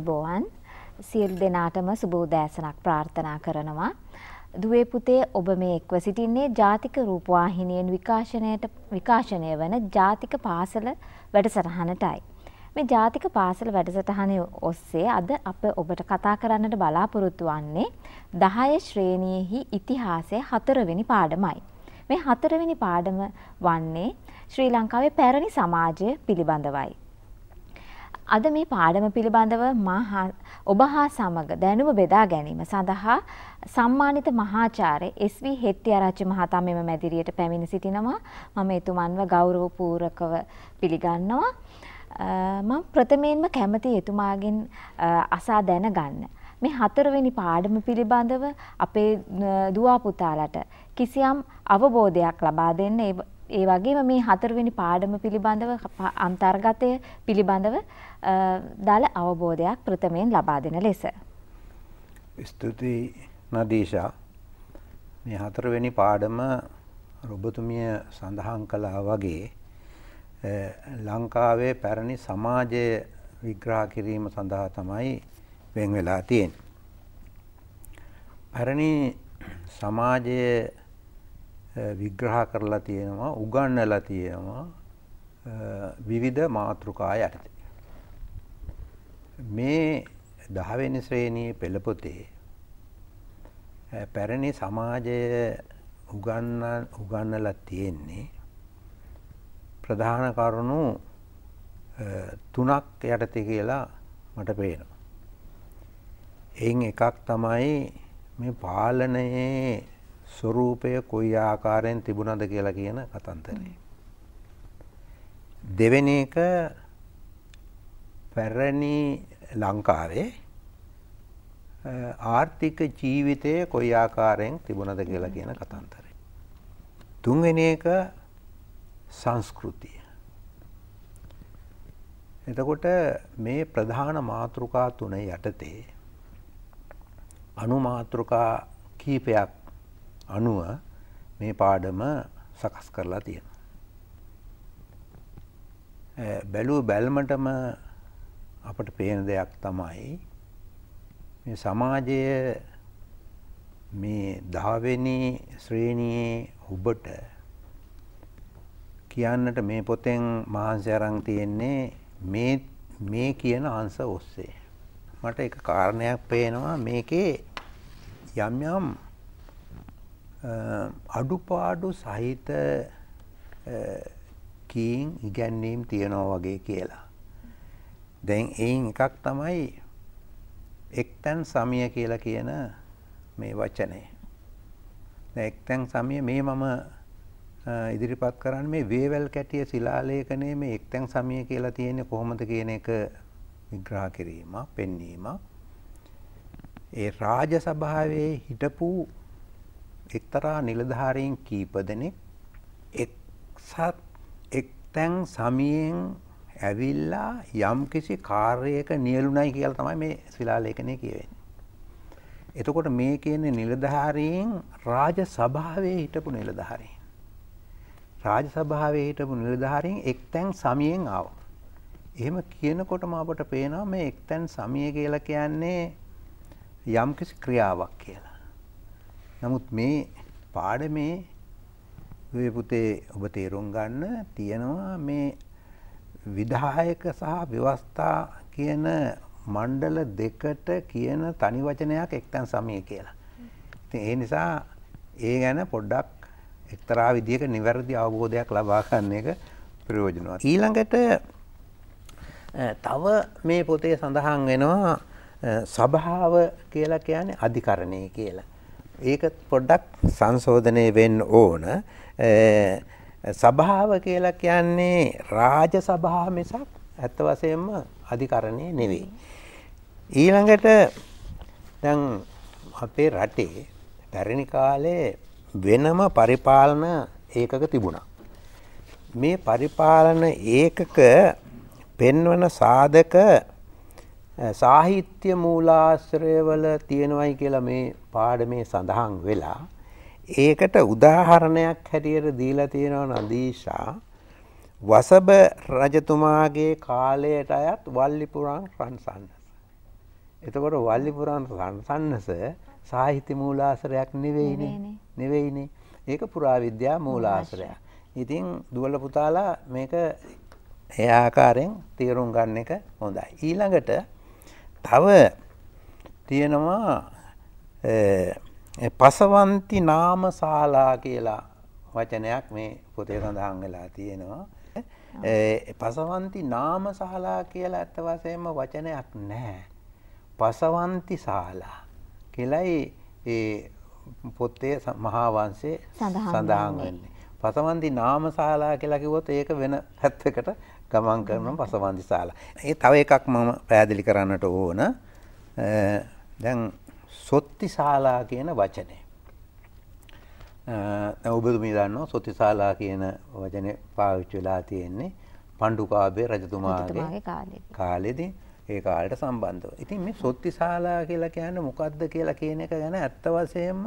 ආයිබෝවන් සියලු දෙනාටම සුබෝදෑසනක් ප්‍රාර්ථනා කරනවා. දුවේ පුතේ ඔබ මේ එක්ව සිටින්නේ ජාතික රූපවාහිනියෙන් විකාශනයට විකාශනය වන ජාතික පාසල වැඩසටහනටයි. මේ ජාතික පාසල වැඩසටහන ඔස්සේ අද අප ඔබට කතා කරන්නට බලාපොරොත්තු වන්නේ 10 ශ්‍රේණියෙහි ඉතිහාසය හතරවෙනි පාඩමයි. මේ හතරවෙනි පාඩම වන්නේ ශ්‍රී ලංකාවේ පැරණි සමාජය පිළිබඳවයි. අද මේ පාඩම පිළිබඳව මා ඔබ හා සමග දැනුම බෙදා ගැනීම සඳහා සම්මානිත මහාචාර්ය එස්.වී. හෙට්ටිආරච්චි මහතා මෙම මැදිරියට පැමිණ සිටිනවා. මම එතුමන්ව ගෞරවපූර්වකව පිළිගන්නවා. මම ප්‍රථමයෙන්ම කැමති එතුමාගෙන් අසා දැනගන්න. මේ හතරවෙනි පාඩම පිළිබඳව අපේ දුවා පුතාලට කිසියම් අවබෝධයක් ලබා දෙන්න ඒ වගේම මේ හතරවෙනි පාඩම පිළිබඳව අන්තර්ගතය පිළිබඳව දල අවබෝධයක් ප්‍රථමයෙන් ලබා දෙන ලෙස. ස්තුතියි නදීෂා මේ හතරවෙනි පාඩම රොබතුමිය සඳහන් කළා වගේ ලංකාවේ පැරණි සමාජය විග්‍රහ කිරීම සඳහා තමයි වෙන් වෙලා තියෙන්නේ. පැරණි සමාජයේ විග්‍රහ කරලා තියෙනවා උගන්වලා තියෙනවා විවිධ මාතෘකා යටතේ. මේ දහවෙනි ශ්‍රේණියේ පෙළපොතේ පැරණි සමාජය උගන්න උගන්නලා තියෙන්නේ ප්‍රධාන කරුණු තුනක් යටතේ කියලා මට පේනවා. එයින් එකක් තමයි මේ පාලනයේ ස්වරූපය කොයි ආකාරයෙන් තිබුණද කියලා කියන කතන්දරේ. දෙවෙනි එක පැරණි ලංකාවේ ආර්ථික ජීවිතය කොයි ආකාරයෙන් තිබුණද කියලා කියන කතන්දරේ. තුන්වෙනි එක සංස්කෘතිය. එතකොට මේ ප්‍රධාන මාතෘකා තුන යටතේ අනුමාතෘකා කීපයක් අනුව මේ පාඩම සකස් කරලා තියෙන. බැලූ බැල්මටම අපට පේන දෙයක් තමයි මේ සමාජය මේ දහවෙනි ශ්‍රේණියේ ඔබට කියන්නට මේ පොතෙන් මහන්සි අරන් තියෙන්නේ මේ මේ කියන අංශ ඔස්සේ මට එක කාරණයක් පේනවා මේකේ යම් යම් අඩුපාඩු සහිත කීන් ඉගැන්වීම් තියෙනවා වගේ කියලා. දැන් එයින් එකක් තමයි එක්තැන් සමිය කියලා කියන මේ වචනය. එක්තැන් සමිය මේ මම ඉදිරිපත් කරන්න මේ වේවැල් කැටිය ශිලාලේඛනයේ මේ එක්තැන් සමිය කියලා තියෙන්නේ කොහොමද කියන එක විග්‍රහ කිරීම, පෙන්වීම. ඒ රාජ සභාවේ හිටපු එක්තරා නිලධාරීන් කීප දෙනෙක් එක්සත් එක්තැන් සමියෙන් ඇවිල්ලා යම් කිසි කාර්යයක නියලුණයි කියලා තමයි මේ ශිලාලේඛනය කියවෙන්නේ. එතකොට මේ කියන්නේ නිලධාරීන් රාජ සභාවේ හිටපු නිලධාරීන්. රාජ සභාවේ හිටපු නිලධාරීන් එක්තැන් සමියෙන් ආවා. එහෙම කියනකොටම අපට පේනවා මේ එක්තැන් සමිය කියලා කියන්නේ යම්කිසි ක්‍රියාවක් කියලා. නමුත් මේ පාඩමේ ඔය පුතේ ඔබ තේරුම් ගන්න තියෙනවා මේ විධායක සහ ව්‍යවස්ථා කියන මණ්ඩල දෙකට කියන තනි වචනයක් එක්තන් සමය කියලා. ඉතින් ඒ නිසා ඒ ගැන පොඩ්ඩක් එක්තරා විදිහක නිවැරදි අවබෝධයක් ලබා ගන්න එක ප්‍රයෝජනවත්. ඊළඟට තව මේ පොතේ සඳහන් වෙනවා සභාව කියලා කියන්නේ අධිකරණය කියලා. ඒක පොඩ්ඩක් සංශෝධනය වෙන්න ඕන. සභාව කියලා කියන්නේ රාජ සභාව මිසක් ඇත්ත වශයෙන්ම අධිකරණේ නෙවෙයි. ඊළඟට දැන් අපේ රටේ පැරණි කාලේ වෙනම පරිපාලන ඒකක තිබුණා. මේ පරිපාලන ඒකක පෙන්වන සාධක සාහිත්‍ය මූලාශ්‍රයවල තියෙනවයි කියලා මේ පාඩමේ සඳහන් වෙලා ඒකට උදාහරණයක් හැටියට දීලා තියෙනවා නදීෂා වසබ රජතුමාගේ කාලයට අයත් වල්ලිපුරාන් රන්සන්නස. එතකොට වල්ලිපුරාන් රන්සන්නස සාහිත්‍ය මූලාශ්‍රයක් නෙවෙයිනේ නෙවෙයිනේ. ඒක පුරාවිද්‍යා මූලාශ්‍රයක්. ඉතින් දුවල පුතාලා මේක ඒ ආකාරයෙන් තේරුම් ගන්න එක හොඳයි. ඊළඟට තව තියෙනවා පසවන්ති නාමශාලා කියලා වචනයක් මේ පොතේ සඳහන් වෙලා තියෙනවා. පසවන්ති නාමශාලා කියලා ඇත්ත වශයෙන්ම වචනයක් නැහැ. පසවන්ති ශාලා කියලායි ඒ පොතේ මහා වංශේ සඳහන් වෙන්නේ. පසවන්ති නාමශාලා කියලා කිව්වොත් ඒක වෙන පැත්තකට ගමන් කරනවා පසවන්දි ශාලා. ඒ තව එකක් මම පැහැදිලි කරන්නට ඕන. දැන් සොත්ති ශාලා කියන වචනේ. දැන් ඔබතුමී දන්නවා සොත්ති ශාලා කියන වචනේ පාවිච්චි වෙලා තියෙන්නේ පණ්ඩුකාභය රජතුමාගේ කාලෙදී ඒ කාලයට සම්බන්ධව. ඉතින් මේ සොත්ති ශාලා කියලා කියන්නේ මොකද්ද කියලා කියන එක ගැන ඇත්ත වශයෙන්ම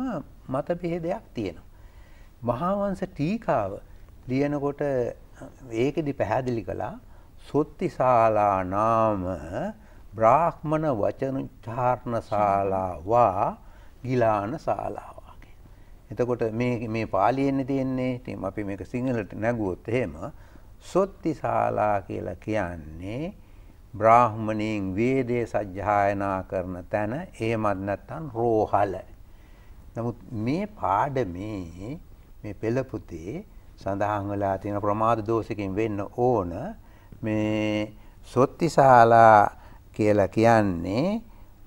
මත බෙහෙදයක් තියෙනවා. මහාවංශ ටීකාව ලියනකොට ඒකෙදි පැහැදිලි කළා සොත්තිශාලා නාම බ්‍රාහ්මණ වචන චාර්ණ ශාලා වා ගිලාන ශාලා වාගේ. එතකොට මේ මේ පාලියෙන්නේ තියෙන්නේ ඉතින් අපි මේක සිංහලට නැගුවොත් එහෙම සොත්තිශාලා කියලා කියන්නේ බ්‍රාහ්මණීන් වේදේ සජ්ජායනා කරන තැන එහෙමත් නැත්නම් රෝහල. නමුත් මේ පාඩමේ මේ පෙළ පුතේ සඳහන් වෙලා තියෙන ප්‍රමාද දෝෂකින් වෙන්න ඕන මේ සොත්තිශාලා කියලා කියන්නේ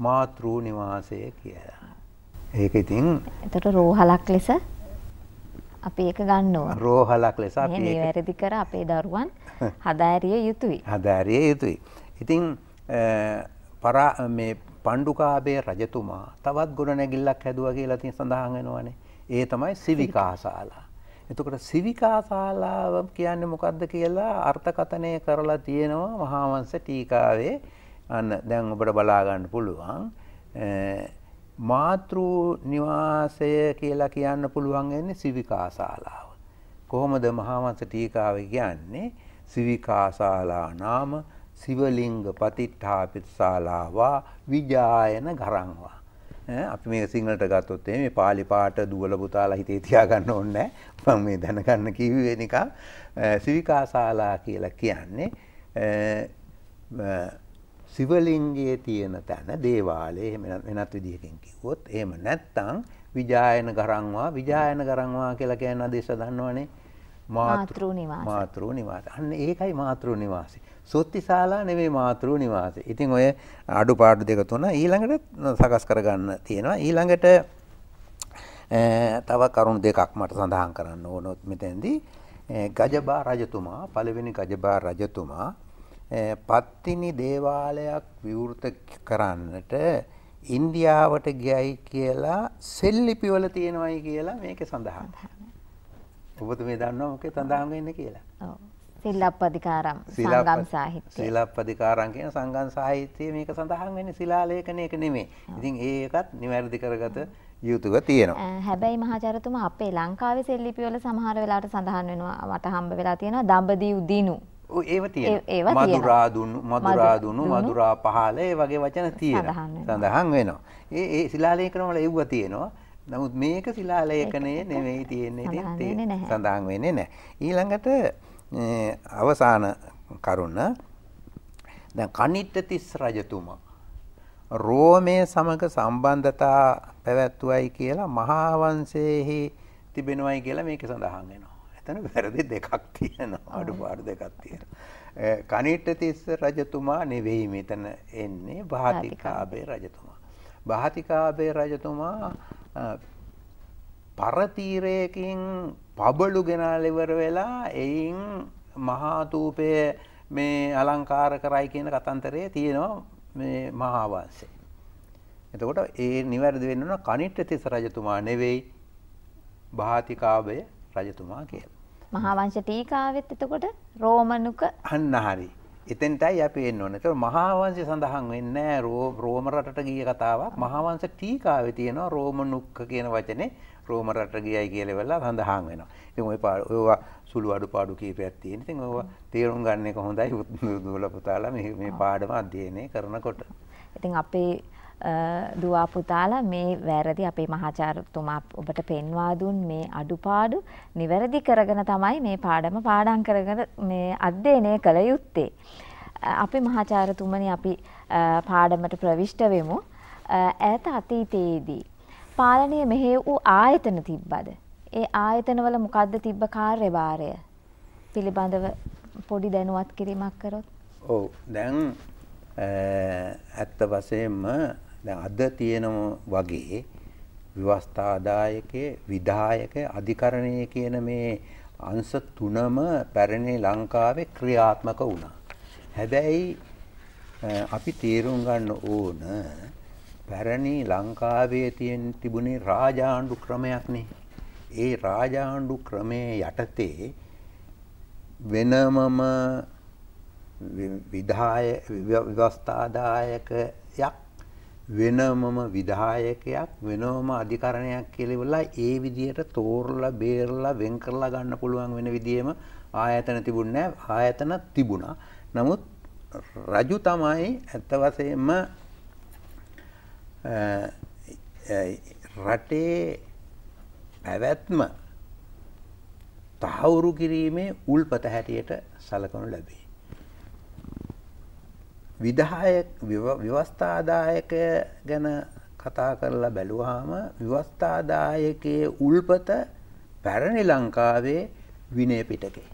මාතෘ නිවාසය කියලා. ඒක ඉතින් එතකොට රෝහලක් ලෙස අපි ඒක ගන්නවා. රෝහලක් ලෙස අපි ඒක නිවැරදි කර අපේ දරුවන් හදාරිය යුතුයි. හදාරිය යුතුයි. ඉතින් පරා මේ පණ්ඩුකාභය රජතුමා තවත් ගොඩනැගිල්ලක් හැදුවා කියලා තියෙන සඳහන් වෙනවානේ. ඒ තමයි සිවිකාශාලා. එතකොට සිවිකා ශාලාව කියන්නේ මොකද්ද කියලා අර්ථකථනය කරලා තියෙනවා මහාවංශ ටීකාවේ. අන්න දැන් ඔබට බලා ගන්න පුළුවන්. මාතෘ නිවාසය කියලා කියන්න පුළුවන් වෙන්නේ සිවිකා ශාලාව. කොහොමද මහාවංශ ටීකාවේ කියන්නේ? සිවිකා ශාලා නාම සිවලිංග පතිට්ඨාපිත ශාලාවා විජායන ගරංවා අපි මේ සිංහලට ගත්තොත් මේ පාලි පාට දුවල පුතාලා හිතේ තියාගන්න ඕනේ නැහැ. මම මේ දැනගන්න කිව්වේ නිකන් සිවිකාශාලා කියලා කියන්නේ සිවලිංගයේ තියෙන තැන දේවාලේ එහෙම වෙනත් විදිහකින් කිව්වොත් එහෙම නැත්තම් විජායන ගරංවා විජායන ගරංවා කියලා කියන ආදේශ දන්නවනේ මාතෘ නිවාස මාතෘ නිවාස අන්න ඒකයි මාතෘ නිවාසය සූත්තිශාලා නෙවෙයි මාතෘ නිවාසය. ඉතින් ඔය අඩුපාඩු දෙක තුන ඊළඟට සකස් කරගන්න තියෙනවා. ඊළඟට තව කරුණු දෙකක් මට සඳහන් කරන්න ඕනොත් මෙතෙන්දී ගජබා රජතුමා පළවෙනි ගජබා රජතුමා පත්තිනි දේවාලයක් විවෘත කරන්නට ඉන්දියාවට ගියයි කියලා සෙල්ලිපිවල තියෙනවයි කියලා මේක සඳහන්. ඔබතුමේ දන්නවා මොකේ සඳහන් වෙන්නේ කියලා. ඔව්. සිල්ලප්පදිකාරම් සංගම් සාහිත්‍ය සිල්ලප්පදිකාරම් කියන සංගම් සාහිත්‍යයේ මේක සඳහන් වෙන්නේ ශිලා ලේඛනයක නෙමෙයි. ඉතින් ඒකත් නිවැරදි කරගත යුතුව තියෙනවා. හැබැයි මහාචාර්යතුමා අපේ ලංකාවේ සෙල්ලිපිවල සමහර වෙලාවට සඳහන් වෙනවා මට හම්බ වෙලා තියෙනවා දඹදී උදිනු. ඒව තියෙනවා. මధుරා දුනු මధుරා දුනු මధుරා පහළ ඒ වගේ වචන තියෙනවා. සඳහන් වෙනවා. ඒ ඒ ශිලා ලේඛන වල එව්ව තියෙනවා. නමුත් මේක ශිලා ලේඛනයේ නෙමෙයි තියෙන්නේ. සඳහන් වෙන්නේ නැහැ. ඊළඟට අවසාන කරුණ දැන් කනිට්ට තිස් රජතුමා රෝමය සමග සම්බන්ධතා පැවැත්වුවයි කියලා මහාවන්සේහි තිබෙනවයි කියලා මේක සඳහන් වෙනවා. එතන වැරදි දෙකක් තියෙනවා අඩුපාඩු දෙකක් තියෙනවා. කනිට්ට තිස්ස රජතුමා නෙවෙයි මෙතන එන්නේ භාතිකාබේ රජතුමා. භාතිකාබේ රජතුමා පරතීරයකින් පබලු ගෙනාලිවර වෙලා එයින් මහාතූපය මේ අලංකාර කරයි කියන කතන්තරය තියෙනවා මේ මහාවංසේ. එතකොට ඒ නිවැරදි වෙන්න ඕන කනිට්ඨ තිස්ස රජතුමා නෙවෙයි භාතිකාභය රජතුමා කියලා. මහාවංශ ටීකාවෙත් එතකොට රෝමනුක අන්න හරි. එතෙන්ටයි අපි එන්න ඕන. ඒතකොට මහාවංශය සඳහන් වෙන්නේ රෝම රටට ගිය කතාවක්. මහාවංශ ටීකාවේ තියෙනවා රෝම නුක්ක කියන වචනේ රෝම රට ගියයි කියලා වෙලා සඳහන් වෙනවා. ඉතින් ওই ඔයවා සුළු අඩුපාඩු කීපයක් තියෙන. ඉතින් ඔයවා තේරුම් ගන්න එක හොඳයි දුවලා පුතාලා මේ මේ පාඩම අධ්‍යයනය කරනකොට. ඉතින් අපේ දුවා පුතාලා මේ වැරදි අපේ මහාචාර්යතුමා ඔබට පෙන්වා දුන් මේ අඩුපාඩු නිවැරදි කරගෙන තමයි මේ පාඩම පාඩම් කරගෙන මේ අධ්‍යයනය කළ යුත්තේ. අපි මහාචාර්යතුමනි අපි පාඩමට ප්‍රවිෂ්ට වෙමු. ඈත අතීතයේදී පාලනය මෙහෙ වූ ආයතන තිබ්බද? ඒ ආයතනවල මොකද්ද තිබ්බ කාර්යභාරය පිළිබඳව පොඩි දැනුවත් කිරීමක් කරොත්? ඔව් දැන් ඇත්ත වශයෙන්ම දැන් අද තියෙනම වගේ ව්‍යවස්ථාදායකයේ විධායකයේ අධිකරණයේ කියන මේ අංශ තුනම පැරණි ලංකාවේ ක්‍රියාත්මක වුණා. හැබැයි අපි තීරුම් ගන්න ඕන පැරණි ලංකාවේ තියෙන තිබුණේ රාජාණ්ඩු ක්‍රමයක්නේ. ඒ රාජාණ්ඩු ක්‍රමයේ යටතේ වෙනමම විධාය ව්‍යවස්ථාදායකයක් වෙනමම විධායකයක් වෙනම අධිකරණයක් කෙලෙවලා ඒ විදියට තෝරලා බේරලා වෙන් කරලා ගන්න පුළුවන් වෙන විදිහෙම ආයතන තිබුණේ ආයතන තිබුණා. නමුත් රජු තමයි ඇත්ත වශයෙන්ම රටේ පැවැත්ම තහවුරු කිරීමේ උල්පත හැටියට සලකනු ලැබේ. විදායක විවස්ථාදායක ගැන කතා කරලා බැලුවාම විවස්ථාදායකයේ උල්පත පැරණි ලංකාවේ විනය පිටකේ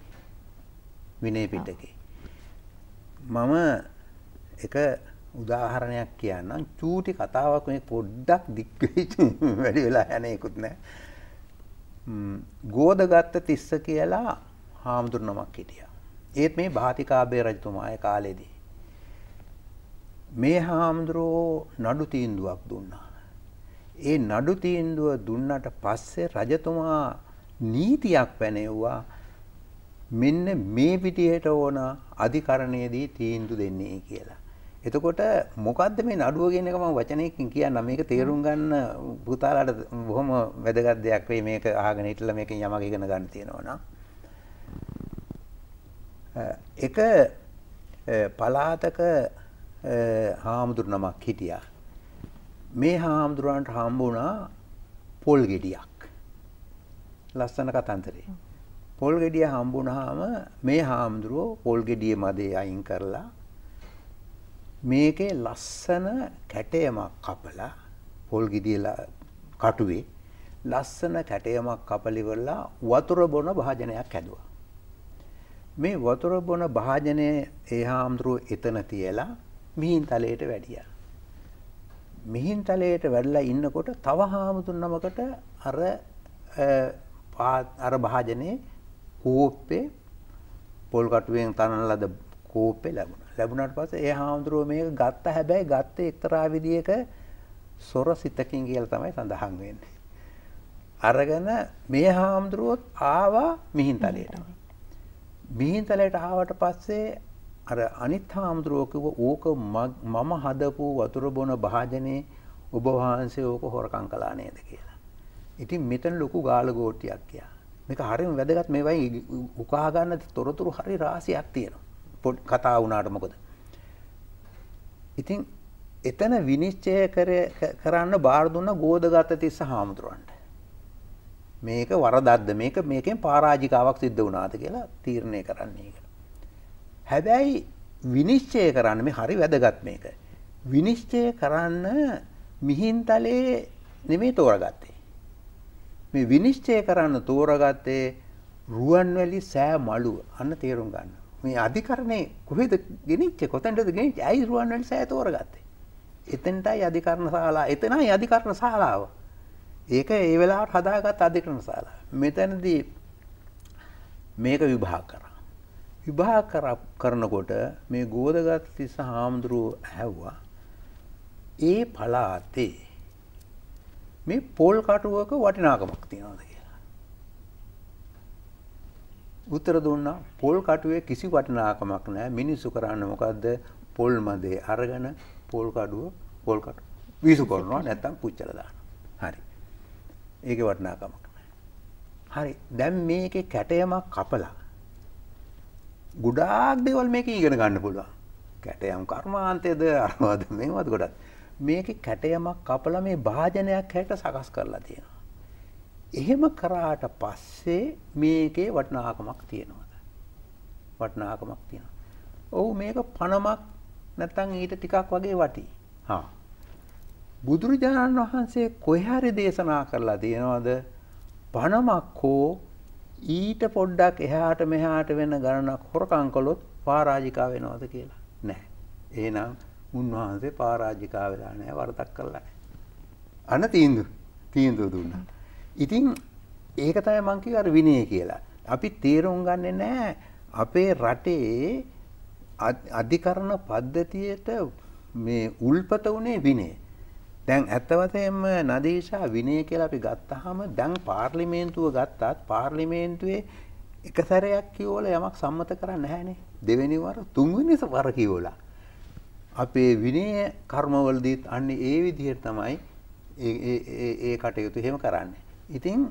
විනය පිටකේ මම එක උදාහරණයක් කියන්නම් චූටි කතාවක් මේ පොඩ්ඩක් දික්වෙච්ච වැඩි වෙලා යන එකකුත් නෑ ගෝදගත්ත තිස්ස කියලා හාමුදුරනමක් හිටියා ඒත් මේ භාතිකාබේ රජතුමා ඒ කාලේදී මේ හාමුදුරුවෝ නඩු තීන්දුවක් දුන්නා. ඒ නඩු තීන්දුව දුන්නට පස්සේ රජතුමා නීතියක් පැනෙව්වා මෙන්න මේ විදිහට ඕන අධිකරණයේදී තීන්දු දෙන්නේ කියලා. එතකොට මොකද්ද මේ නඩුව කියන එක මම වචනයකින් කියන්න මේක තේරුම් ගන්න පුතාලාට බොහොම වැදගත් දෙයක් වෙයි මේක අහගෙන හිටලා මේකෙන් යමක් ඉගෙන ගන්න තියෙනවා නම්. එක පලාතක හාමුදුරු නමක් හිටියා. මේ හාමුදුරුවන්ට හම්බුණා පොල් ගෙඩියක්. ලස්සන කතන්තරේ. පොල් ගෙඩිය හම්බුණාම මේ හාමුදුරුවෝ පොල් ගෙඩිය මදේ අයින් කරලා මේකේ ලස්සන කැටයමක් කපලා පොල් ගෙඩියලා කටුවේ ලස්සන කැටයමක් කපලිවරලා වතුර බොන භාජනයක් හැදුවා. මේ වතුර බොන භාජනය ඒ හාමුදුරුවෝ එතන තියලා මිහින් තලයට වැඩියා. මිහින් තලයට වැඩලා ඉන්නකොට තව හාමුදුන් නමකට අර අර භාජනයේ කෝප්පේ පොල් කටුවෙන් තනන ලද කෝප්පේ ලැබුණා. ලැබුණාට පස්සේ ඒ හාමුදුරුවෝ මේක ගත්ත හැබැයි ගත්තේ එක්තරා විදියක සොර සිතකින් කියලා තමයි සඳහන් වෙන්නේ. අරගෙන මේ හාමුදුරුවොත් ආවා මිහින්තලයට. මිහින්තලයට ආවට පස්සේ අර අනිත් හාමුදුරුවකිව ඕක මම හදපු වතුර බොන භාජනයේ ඔබ වහන්සේ ඕක හොරකං කලා නේද කියලා. ඉතින් මෙතන ලොකු ගාල ගෝට්ටියක් කියා. මේක හරිම වැදගත් මේවයි උකාගන්න තොරතුරු හරි රාසියක් තියෙනවා. පොඩ් කතා වුණාට මොකද. ඉතින් එතන විනිශ්චය කරන්න බාර දුන්න ගෝධගත තිස්ස හාමුදුරුවන්ට. මේක වරදද්ද මේක මේකෙන් පාරාජිකාවක් සිද්ධ වුණාද කියලා තීරණය කරන්නේ. හැබැයි විනිශ්චය කරන්න මේ හරි වැදගත් මේක. විනිශ්චය කරන්න මිහින්තලේ නෙමේ තෝරගත්තේ. මේ විනිශ්චය කරන්න තෝරගත්තේ රුවන්වැලි සෑ මළුව අන්න තේරුම් ගන්න. මේ අධිකරණය කොහෙද ගෙනනිච්ච කොතැන්ටද ගෙනනිච් ඇයි රුවන්වැලි සෑ තෝරගත්තේ. එතෙන්ටයි අධිකරණ ශාලා එතනයි අධිකරණ ශාලාව. ඒක ඒ වෙලාවට හදාගත් අධිකරණ ශාලා. මෙතනදී මේක විභාග කරා. විභා කරනකොට මේ ගෝදගත් තිස්ස හාමුදුරුව ඇහැව්වා ඒ පලාතේ මේ පොල් කටුවක වටිනාකමක් තියෙනවද කියලා. උත්තර දුන්නා පොල් කටුවේ කිසි වටිනාකමක් නැහැ මිනිස්සු කරන්නේ මොකද්ද පොල් මදේ අරගෙන පොල් කඩුව පොල් කටු වීසු කරනවා නැත්තම් පුච්චලා දානවා. හරි. ඒකේ වටිනාකමක් නැහැ. හරි. දැන් මේකේ කැටයමක් කපලා ගොඩාක් දේවල් මේක ඉගෙන ගන්න පුළුවන් කැටයම් කර්මාන්තයද අරවාද මේවත් ගොඩත් මේක කැටයමක් කපල මේ භාජනයක් හැට සකස් කරලා තියෙනවා. එහෙම කරාට පස්සේ මේකේ වටනාකමක් තියෙනවද. වටනාකමක් තියෙන. ඔහු මේක පණමක් නැතන් ඊට ටිකක් වගේ වටි හා. බුදුරජාණන් වහන්සේ කොහරි දේශනා කරලා තියෙනවද පණමක් හෝ ඊට පොඩ්ඩක් එහාට මෙහාට වෙන ගණනක් හොරකම් කළොත් පරාජිකා වෙනවද කියලා නැහැ. එහෙනම් උන්වහන්සේ පරාජිකා වෙලා නැහැ වරදක් කළා නැහැ. අන තීන්දුව තීන්දුව දුන්නා. ඉතින් ඒක තමයි මම කිව්වේ අර විනය කියලා. අපි තීරුම් ගන්නෙ නැහැ අපේ රටේ අධිකරණ පද්ධතියට මේ උල්පත උනේ විනය. දැන් ඇත්ත වශයෙන්ම නදීෂා විනය කියලා අපි ගත්තාම දැන් පාර්ලිමේන්තුව ගත්තාත් පාර්ලිමේන්තුවේ එක සැරයක් කියවල යමක් සම්මත කරන්නේ නැහැනේ. දෙවෙනි වර තුන්වෙනි වර කියවලා. අපේ විනය කර්මවලදීත් අන්න ඒ විදිහට තමයි ඒ කටයුතු එහෙම කරන්නේ. ඉතින්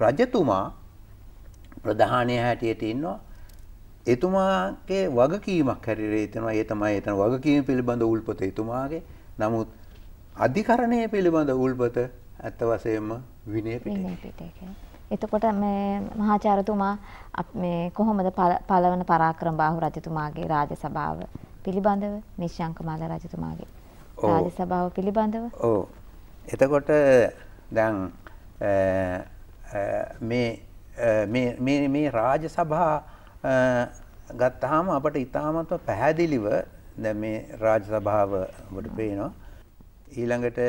රජතුමා ප්‍රධානය හැටියට ඉන්නවා. එතුමාගේ වගකීමක් හැටියට එතනවා. ඒ තමයි එතන වගකීම පිළිබඳ උල්පත එතුමාගේ. නමුත් අධිකරණය පිළිබඳ උල්පත ඇත්ත වසයෙන්ම විනය එතකොට මේ මහාචාරතුමා මේ කොහොමද පළවන පරාක්‍රම බාහු රජතුමාගේ රාජ සභාව පිළිබඳව නිශ්ශංකමාල රජතුමාගේ රාජ සභාව පිළිබඳව ඕ එතකොට දැන් මේ රාජ සභා ගත්තාම අපට ඉතාමත්ව පැහැදිලිව දැ මේ රාජ සභාවට පේනවා ඊළඟට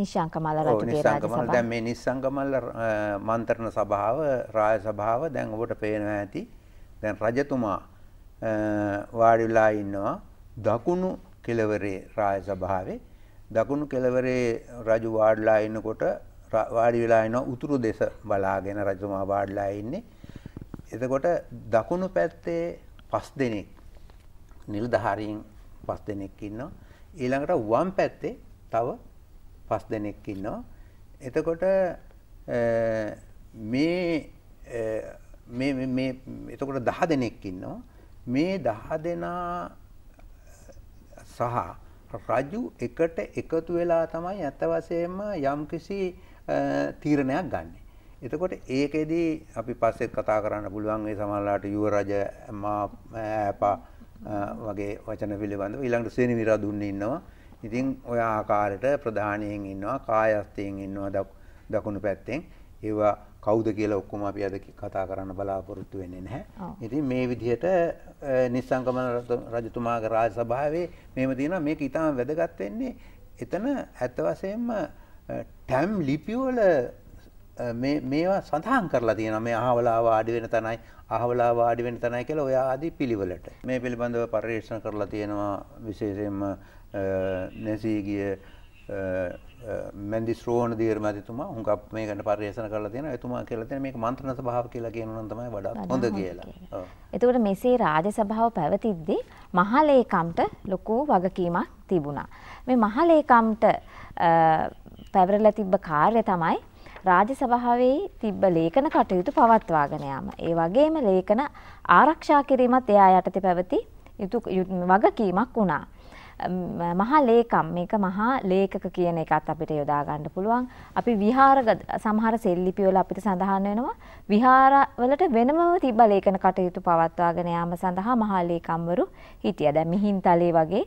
නිශංකමල්ල රජුගේ නිශංකමල්ල දැන් මේ නිශංකමල්ල මන්ත්‍රණ සභාව රාය සභාව දැන් ඔබට පේනවා ඇති දැන් රජතුමා වාඩි වෙලා ඉන්නවා දකුණු කෙළවරේ රාය සභාවේ දකුණු කෙළවරේ රජු වාඩිලා ඉන්නකොට වාඩි වෙලා ඉන උතුරු දෙස බලාගෙන රජතුමා වාඩිලා ඉන්නේ එතකොට දකුණු පැත්තේ පස් දෙනෙක් නිලධාරීන් පස් දෙනෙක් ඉන්නවා ඊළඟට වම් පැත්තේ තව පස් දෙනෙක් ඉන්නවා. එතකොට මේ එතකොට දහ දෙනෙක් ඉන්නවා. මේ දහ දෙනා සහ රජු එකට එකතු වෙලා තමයි ඇත්ත වශයෙන්ම යම්කිසි තීරණයක් ගන්නෙ. එතකොට ඒකෙදී අපි පස්සෙත් කතා කරන්න පුළුවන් ඒ සමහරලාට යුව රජ මා ඈපා වගේ වචන පිළිබඳව ඊළඟට සේනවිරා දුන්නේ ඉන්නවා. ඉතින් ඔය ආකාරයට ප්‍රධානයෙන් ඉන්නවා කායස්තයෙන් ඉන්නවා දකුණු පැත්තෙන් ඒවා කවුද කියලා ඔක්කොම අපි අද කතා කරන්න බලාපොරොත්තු වෙන්නේ නැහැ. ඉතින් මේ විදිහට නිස්සංගම රජතුමාගේ රාජසභාවේ මෙහෙම තියෙනවා මේක ඊටම වැදගත් වෙන්නේ එතන ඇත්ත වශයෙන්ම ටැම් ලිපි වල මේ මේවා සඳහන් කරලා තියෙනවා මේ අහවලා වාඩි වෙන තනයි අහවලා වාඩි වෙන තනයි කියලා ඔය ආදී පිළිවෙලට. මේ පිළිබඳව පරිශන කරලා තියෙනවා විශේෂයෙන්ම නැසී ගිය මැදි ශ්‍රෝණ දීර් මැතිතුමා හුඟක් මේ ගැන පර්යේෂණ කරලා තියෙනවා. එතුමා කියලා තියෙන මේක මන්ත්‍රණ සභාව කියලා කියනවා නම් තමයි වඩා හොඳ කියලා. එතකොට මෙසේ රාජසභාව පැවතිද්දී මහලේකම්ට ලොකු වගකීමක් තිබුණා. මේ මහලේකම්ට පැවරලා තිබ්බ කාර්ය තමයි රාජසභාවේ තිබ්බ ලේඛන කටයුතු පවත්වාගෙන යාම. ඒ වගේම ලේඛන ආරක්ෂා කිරීමත් එයා යටතේ පැවති යුතු වගකීමක් වුණා. මහා ලේකම් මේක මහා ලේකක කියන එකත් අපිට යොදා ගන්න පුළුවන්. අපි විහාර සමහර සෙල්ලිපි වල අපිට සඳහන් වෙනවා විහාරවලට වෙනම තිබ්බ ලේඛන කටයුතු පවත්වාගෙන යාම සඳහා මහා ලේකම්වරු හිටියා. දැන් මිහින්තලේ වගේ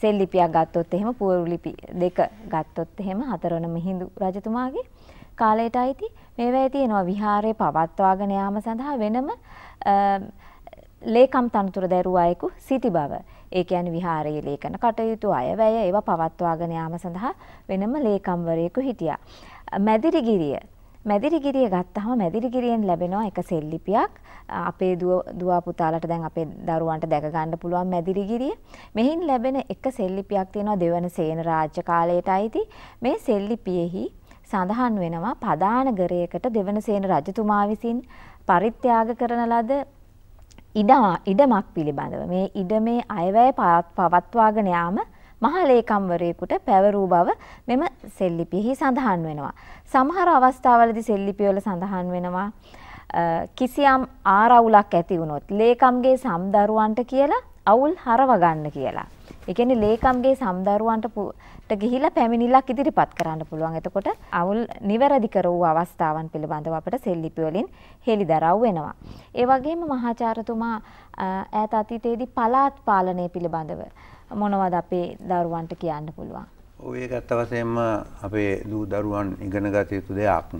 සෙල්ලිපියක් ගත්තොත් එහෙම පුවරු ලිපි දෙක ගත්තොත් එහෙම හතරවන මිහිඳු රජතුමාගේ කාලයට අයිති මේවැය තියෙනවා විහාරේ පවත්වාගෙන යාම සඳහා වෙනම ලේකම් තනතුර දැරූ අයෙකු සිටි බව. ඒ කියන්නේ විහාරයේ ලේඛන කටයුතු අයවැය ඒවා පවත්වාගෙන යාම සඳහා වෙනම ලේකම්වරයෙකු හිටියා. මැදිරිගිරිය මැදිරිගිරිය ගත්තහම මැදිරිගිරියෙන් ලැබෙනවා එක සෙල්ලිපියක් අපේ දුව පුතාලට දැන් අපේ දරුවන්ට දැක ගන්න පුළුවන් මැදිරිගිරිය. මෙහින් ලැබෙන එක සෙල්ලිපියක් තියෙනවා දෙවන සේන රාජ්‍ය කාලයට අයිති. මේ සෙල්ලිපියෙහි සඳහන් වෙනවා පදානගරයකට දෙවන සේන රජතුමා විසින් පරිත්‍යාග කරන ලද ඉඩමක් පිළිබඳව මේ ඉඩමේ අයවැය පවත්වාගෙන යාම මහලේකම්වරයෙකුට පැවරූ බව මෙම සෙල්ලිපියෙහි සඳහන් වෙනවා. සමහර අවස්ථාවලදී සෙල්ලිපිවල සඳහන් වෙනවා කිසියම් ආරවුලක් ඇති වුණොත් ලේකම්ගේ සම්දරුවන්ට කියලා අවුල් හරව ගන්න කියලා. ඒ කියන්නේ ලේකම්ගේ සම්දරුවන්ට ගිහිලා පැමිණිල්ලක් ඉදිරිපත් කරන්න පුළුවන්. එතකොට අවුල් නිවැරදි කර වූ අවස්ථාවන් පිළිබඳව අපට සෙල්ලිපි වලින් හෙළිදරව් වෙනවා. ඒ වගේම මහාචාර්යතුමා ඈත අතීතයේදී පළාත් පාලනය පිළිබඳව මොනවද අපේ දරුවන්ට කියන්න පුළුවන්? ඔය ගත්ත වශයෙන්ම අපේ දූ දරුවන් ඉගෙන ගත යුතු දෙයක්.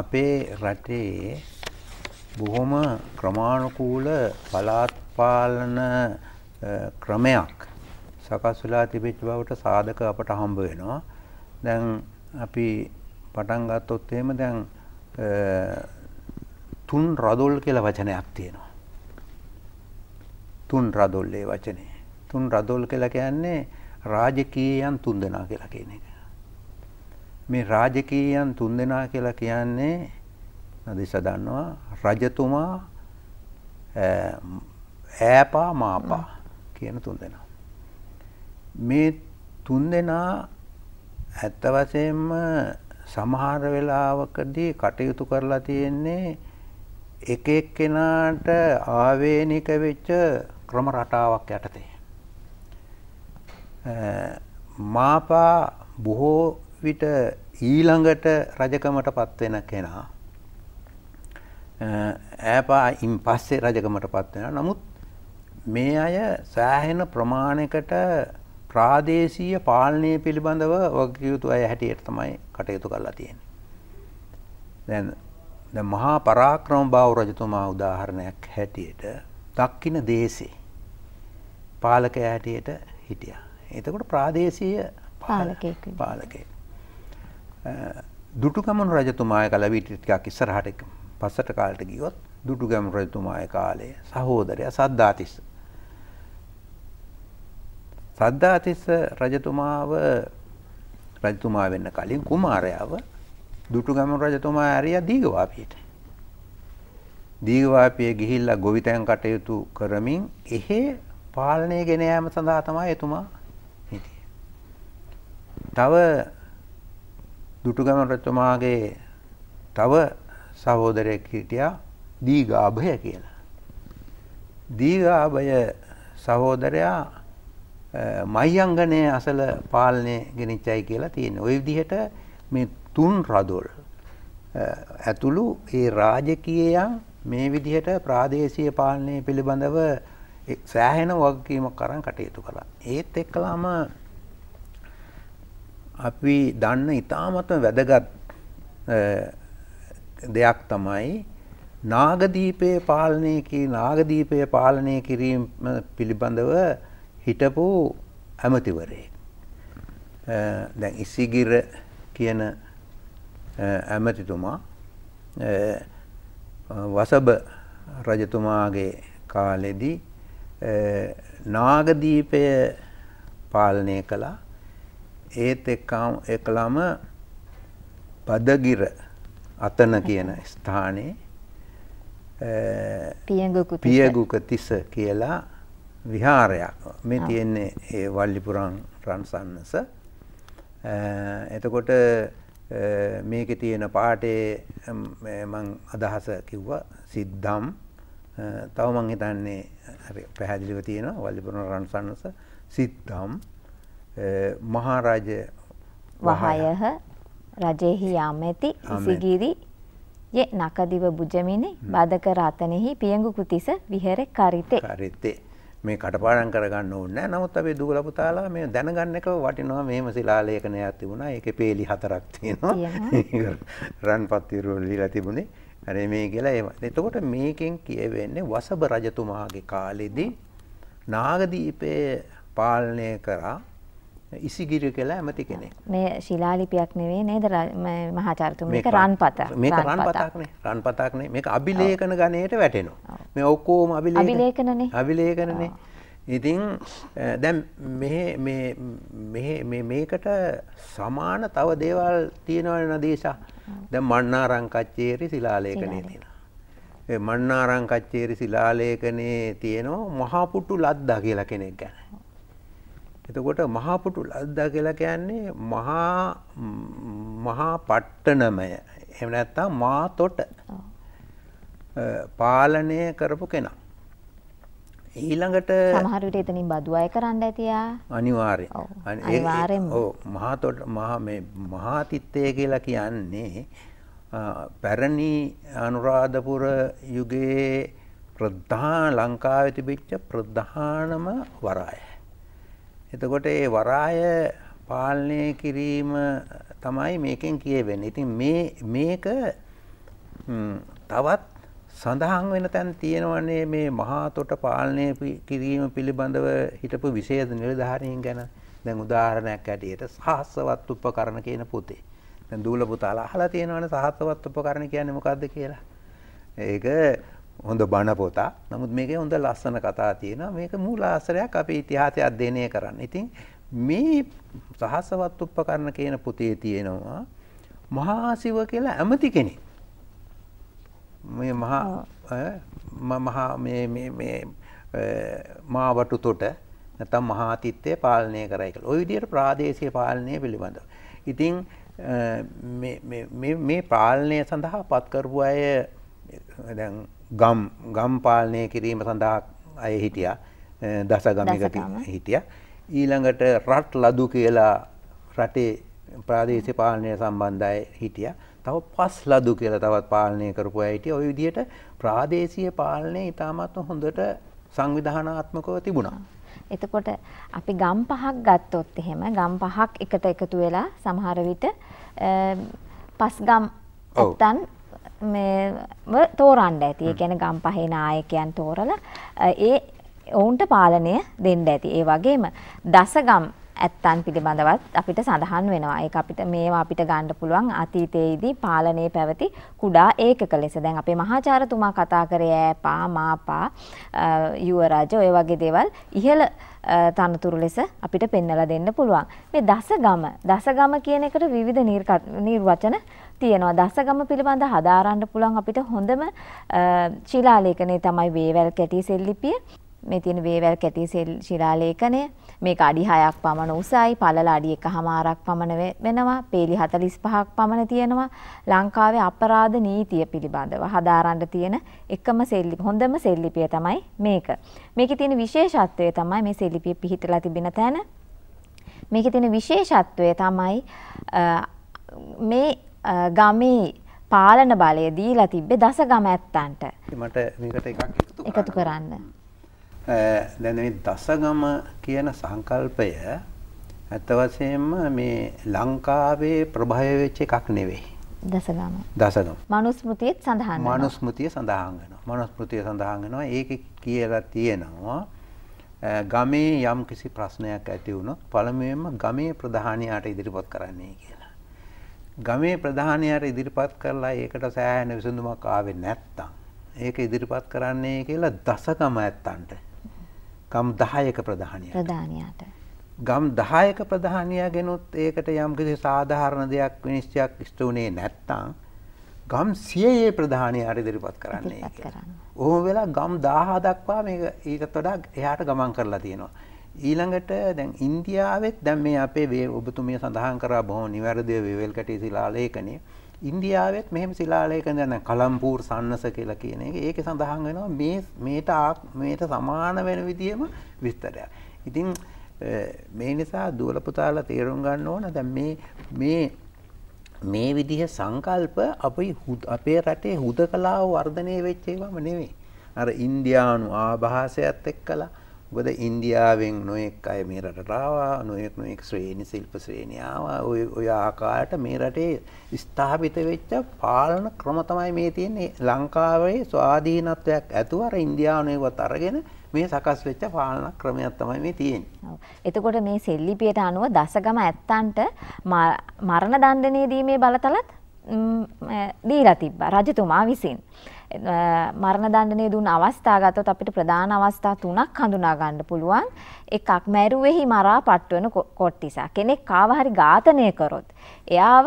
අපේ රටේ බොහොම ක්‍රමානුකූල පලාත්පාලන ක්‍රමයක් සකස් වෙලා තිබෙච්ච බවට සාධක අපට හම්බ වෙනවා. දැන් අපි පටන් ගත්තොත් එහෙම දැන් තුන් රදොල් කියලා වචනයක් තියෙනවා. තුන් රදොල් ඒ වචනේ. තුන් රදොල් කියලා කියන්නේ රාජකීයයන් තුන් දෙනා කියලා කියන එක. මේ රාජකීයයන් තුන් දෙනා කියලා කියන්නේ නදේශ දන්නවා රජතුමා ඈපා මාපා කියන තුන් දෙනා. මේ තුන් දෙනා ඇත්ත වශයෙන්ම සමහර වෙලාවකදී කටයුතු කරලා තියෙන්නේ එක එක්කෙනාට ආවේනික වෙච්ච ක්‍රම රටාවක් යටතේ. මාපා බොහෝ විට ඊළඟට රජකමට පත්වෙන කෙනා ඇපා ඉන් පස්සේ රජකමට පත්වෙන නමුත් මේ අය සෑහෙන ප්‍රමාණයකට ප්‍රාදේශීය පාලනය පිළිබඳව වගකියයුතු අය හැටියට තමයි කටයුතු කරලා තියෙන. දැන් ද මහා පරාක්‍රම බාව රජතුමා උදාහරණයක් හැටියට දක්කින දේශේ පාලකය හැටියට හිටිය. එතකොට ප්‍රාදේශීය පාලකය. දුටුගමන් රජතුමාය කල විටිටිකක් ඉස්සරහට පස්සට කාලට ගියොත් දුටුගැම් රජතුමාය කාලය සහෝදරය සද්ධාතිස්ස සද්ධාතිස්ස රජතුමාව රජතුමා වෙන්න කලින් කුමාරයාව දුටුගම රජතුමා ඇරියා දීගවාපියට. දීගවාපිය ගිහිල්ලා ගොවිතැන් කටයුතු කරමින් එහෙ පාලනය ගෙන යාම සඳහා තමයි එතුමා හිටියේ. තව දුටුගම රජතුමාගේ තව සහෝදරයෙක් හිටියා දීගාභය කියලා. දීගාභය සහෝදරයා මයිංගනය අසල පාලනය ගෙනනිච්චයි කියලා තියෙන ඔය දිහට මේ තුන් රදොල් ඇතුළු ඒ රාජකයන් මේ විදිහට ප්‍රාදේශය පාලනය පිළිබඳව සෑහෙන වගකීමක් කරන් කටයුතු කළ. ඒත් එක්කලාම අපි දන්න ඉතාමත්ම වැදගත් දෙයක් තමයි නාගදීපය පාලනය නාගදීපය පාලනය කිරීම පිළිබඳව හිටපු ඇමතිවරයෙක්. දැන් ඉස්සිගිර කියන ඇමතිතුමා වසබ රජතුමාගේ කාලෙදී නාගදීපය පාලනය කළා ඒත් එකලාම පදගිර අතන කියන ස්ථානයේ පියගුක තිස කියලා විහාරයක් මේ තියෙන්නේ ඒ වල්ලිපුරන් රන්සන්නස එතකොට මේක තියෙන පාටේ මං අදහස කිව්ව සිද්ධම් තව මං හිතන්නේ පැහැදිලිව තියෙනවා වල්ලිපුරන රන්සන්නස සිද්ධම් මහාරජ වහයහ රජෙහි යමැති ඉසිගිරි ය නකදිව බුජමිනි බදකර අතනෙහි පියඟු කුතිස විහෙර කරිතේ. කරිතේ. මේ කටපාඩම් කරගන්න ඕනේ නැහැ. නමුත් අපි දුවලා පුතාලා මේ දැනගන්න එක වටිනවා. මෙහෙම ශිලාලේඛනයක් තිබුණා. ඒකේ පේලි හතරක් තියෙනවා. රන්පත් විරුවල ලියලා තිබුණේ. හරි මේ කියලා ඒවා. එතකොට මේකෙන් කියවෙන්නේ වසබ රජතුමාගේ කාලෙදී නාගදීපයේ පාලනය කරා ඉසිගිරි කළ ඇමති කෙනෙක්. මේ ශිලාලිපියක් නෙවේ නේද මහාචාර්තුම මේක රන්පතක්. මේක රන්පතක්නේ. රන්පතක්නේ. මේක අභිලේඛන ගණයට වැටෙනවා. මේ ඔක්කොම අභිලේඛන. අභිලේඛනනේ. අභිලේඛනනේ. ඉතින් දැන් මෙහෙ මේ මෙහෙ මේ මේකට සමාන තව දේවල් තියෙනවනේ නදීසා. දැන් මන්නාරං කච්චේරි ශිලාලේඛනයේ තියෙනවා. ඒ මන්නාරං කච්චේරි ශිලාලේඛනයේ තියෙනවා මහා පුටු ලද්දා කියලා කෙනෙක් ගැන. එතකොට මහා පුටු ලද්දා කියලා කියන්නේ මහා මහා පට්ටනමය. එහෙම නැත්නම් මා තොට. පාලනය කරපු කෙනා. ඊළඟට සමහර විට එතනින් බදු අය කරන්න ඇතියා. අනිවාර්යෙන්. අනිවාර්යෙන්. ඔව් මහා තොට මහා මේ මහා තිත්තේ කියලා කියන්නේ පැරණි අනුරාධපුර යුගයේ ප්‍රධාන ලංකාවේ තිබිච්ච ප්‍රධානම වරායයි. එතකොට ඒ වරාය පාලනය කිරීම තමයි මේකෙන් කියවෙන්න. ඉතින් මේක තවත් සඳහන් වෙන තැන් තියෙනවන්නේ මේ මහාතොට පාලනය කිරීම පිළිබඳව හිටපු විශේෂ නිලධාරීන් ගැන දැන් උදාහරණයක් ඇටියට සහස්සවත් උපකරණ කියන පොතේ. දැන් දූල පුතාලා අහලා තියෙනවනේ සහස්සවත් උපකරණ කියන්නේ මොකද්ද කියලා. ඒක හොඳ බණ පොතා නමුත් මේක හොඳ ලස්සන කතා තියෙනවා මේක මූලාශ්‍රයක් අපි ඉතිහාසය අධ්‍යයනය කරන්න. ඉතින් මේ සහසවත් උපකරණ කියන පොතේ තියෙනවා මහාසිව කියලා ඇමති කෙනෙක්. මේ මහා මහා මේ මේ මේ මාවටු තොට නැත්නම් මහාතිත්වය පාලනය කරයි කියලා. ওই විදිහට ප්‍රාදේශීය පාලනය පිළිබඳව. ඉතින් මේ පාලනය සඳහා පත් කරපු අය දැන් ගම් ගම් පාලනය කිරීම සඳහා අය හිටිය දසගමික හිටිය. ඊළඟට රට් ලදු කියලා රටේ ප්‍රාදේශ පාලනය සම්බන්ධය හිටිය තව පස් ලදු කියල තවත් පාලනය කරපු ඇයිට ඔය විදියට ප්‍රාදේශය පාලනය ඉතාමත්ම හොඳට සංවිධානාත්මකව තිබුණා. එතකොට අපි ගම් පහක් ගත්තොත් එහෙම ගම් පහක් එකට එකතු වෙලා සමහර විට පස්ගම් ඔත්තන් මේ තෝරන්න ඇති. ඒ කියන්නේ ගම්පහේ නායකයන් තෝරලා ඒ ඔවුන්ට පාලනය දෙන්න ඇති. ඒ වගේම දසගම් ඇත්තන් පිළිබඳවත් අපිට සඳහන් වෙනවා. ඒක අපිට මේවා අපිට ගන්න පුළුවන් අතීතයේදී පාලනයේ පැවති කුඩා ඒකක ලෙස. දැන් අපේ මහාචාර්යතුමා කතා කරේ ඈපා මාපා යුව රජ ඔය වගේ දේවල් ඉහළ තනතුරු ලෙස අපිට පෙන්වලා දෙන්න පුළුවන්. මේ දසගම දසගම කියන එකට විවිධ නිර්වචන තියෙනවා. දසගම පිළිබඳ හදාරන්න පුළුවන් අපිට හොඳම ශිලාලේඛනය තමයි වේවැල් කැටි සෙල්ලිපිය. මේ තියෙන වේවැල් කැටි ශිලාලේඛනය මේක අඩි 6ක් පමණ උසයි, පළල අඩි 1හමාරක් පමණ වෙනවා, පේලි 45ක් පමණ තියෙනවා. ලංකාවේ අපරාධ නීතිය පිළිබඳව හදාරන්න තියෙන එකම සෙල්ලිපි හොඳම සෙල්ලිපිය තමයි මේක. මේකේ තියෙන විශේෂත්වය තමයි මේ සෙල්ලිපිය පිහිටලා තිබෙන තැන. මේකේ තියෙන විශේෂත්වය තමයි මේ ගමේ පාලන බලය දීලා තිබ්බේ දස ගම ඇත්තන්ට. මට මේකට එකක් එකතු කරන්න. දැන් මේ දසගම කියන සංකල්පය ඇත්ත වශයෙන්ම මේ ලංකාවේ ප්‍රභය වෙච්ච එකක් නෙවෙයි. දසගම. දසගම. මනුස්මෘතියත් සඳහන් වෙනවා. මනුස්මෘතිය සඳහන් වෙනවා. මනුස්මෘතිය සඳහන් වෙනවා. ඒකේ කියලා තියෙනවා ගමේ යම් කිසි ප්‍රශ්නයක් ඇති වුණොත් පළමුවෙන්ම ගමේ ප්‍රධානියාට ඉදිරිපත් කරන්නයි ගමේ ප්‍රධානයට ඉදිරිපත් කරලා ඒකට සෑහෙන විසඳුමක් ආවේ නැත්තම් ඒක ඉදිරිපත් කරන්නේ කියලා දසකම ඇත්තන්ට ගම් 10ක ප්‍රධානියට ප්‍රධානියට ගම් 10ක ප්‍රධානියා ගෙනුත් ඒකට යම්කිසි සාධාරණ දෙයක් විනිශ්චයක් ඉෂ්ට වුණේ නැත්තම් ගම් 100ේ ප්‍රධානියට ඉදිරිපත් කරන්නේ ඒක. ඔහොම වෙලා ගම් 1000 දක්වා මේක ඊටත් වඩා එහාට ගමන් කරලා තියෙනවා. ඊළඟට දැන් ඉන්දියාවෙත් දැන් මේ අපේ වේ ඔබතුමිය සඳහන් කරා බොහොම නිවැරදිව වේවල් කැටි ශිලාලේඛනය ඉන්දියාවෙත් මෙහෙම ශිලාලේඛන දැන් කලම්පූර් සන්නස කියලා කියන එක ඒකේ සඳහන් වෙනවා මේ මේට මේට සමාන වෙන විදියම විස්තරයක්. ඉතින් මේ නිසා දුවල පුතාලා තේරුම් ගන්න ඕන දැන් මේ මේ මේ විදිහ සංකල්ප අපි අපේ රටේ හුදකලාව වර්ධනය වෙච්ච ඒවාම නෙවෙයි. අර ඉන්දියානු ආභාසයත් එක්කලා මොකද ඉන්දියාවෙන් නොයෙක් අය මේ රටට ආවා නොයෙක් නොයෙක් ශ්‍රේණි ශිල්ප ශ්‍රේණිය ආවා ඔය ඔය ආකාරයට මේ රටේ ස්ථාපිත වෙච්ච පාලන ක්‍රම තමයි මේ තියෙන්නේ ලංකාවේ ස්වාධීනත්වයක් ඇතුව අර ඉන්දියානුවේවත් අරගෙන මේ සකස් වෙච්ච පාලන ක්‍රමයක් තමයි මේ තියෙන්නේ. එතකොට මේ සෙල්ලිපියට අනුව දසගම ඇත්තන්ට මරණ දණ්ඩනය දීමේ බලතලත් දීලා තිබ්බා රජතුමා විසින්. මරණ දණ්ඩනය දුන් අවස්ථා ගතොත් අපිට ප්‍රධාන අවස්ථා තුනක් හඳුනා ගන්න පුළුවන්. එකක් මැරුවෙහි මරා පට්ටවන කොට්ටිසා. කෙනෙක් කාව හරි ඝාතනය කරොත් එයාව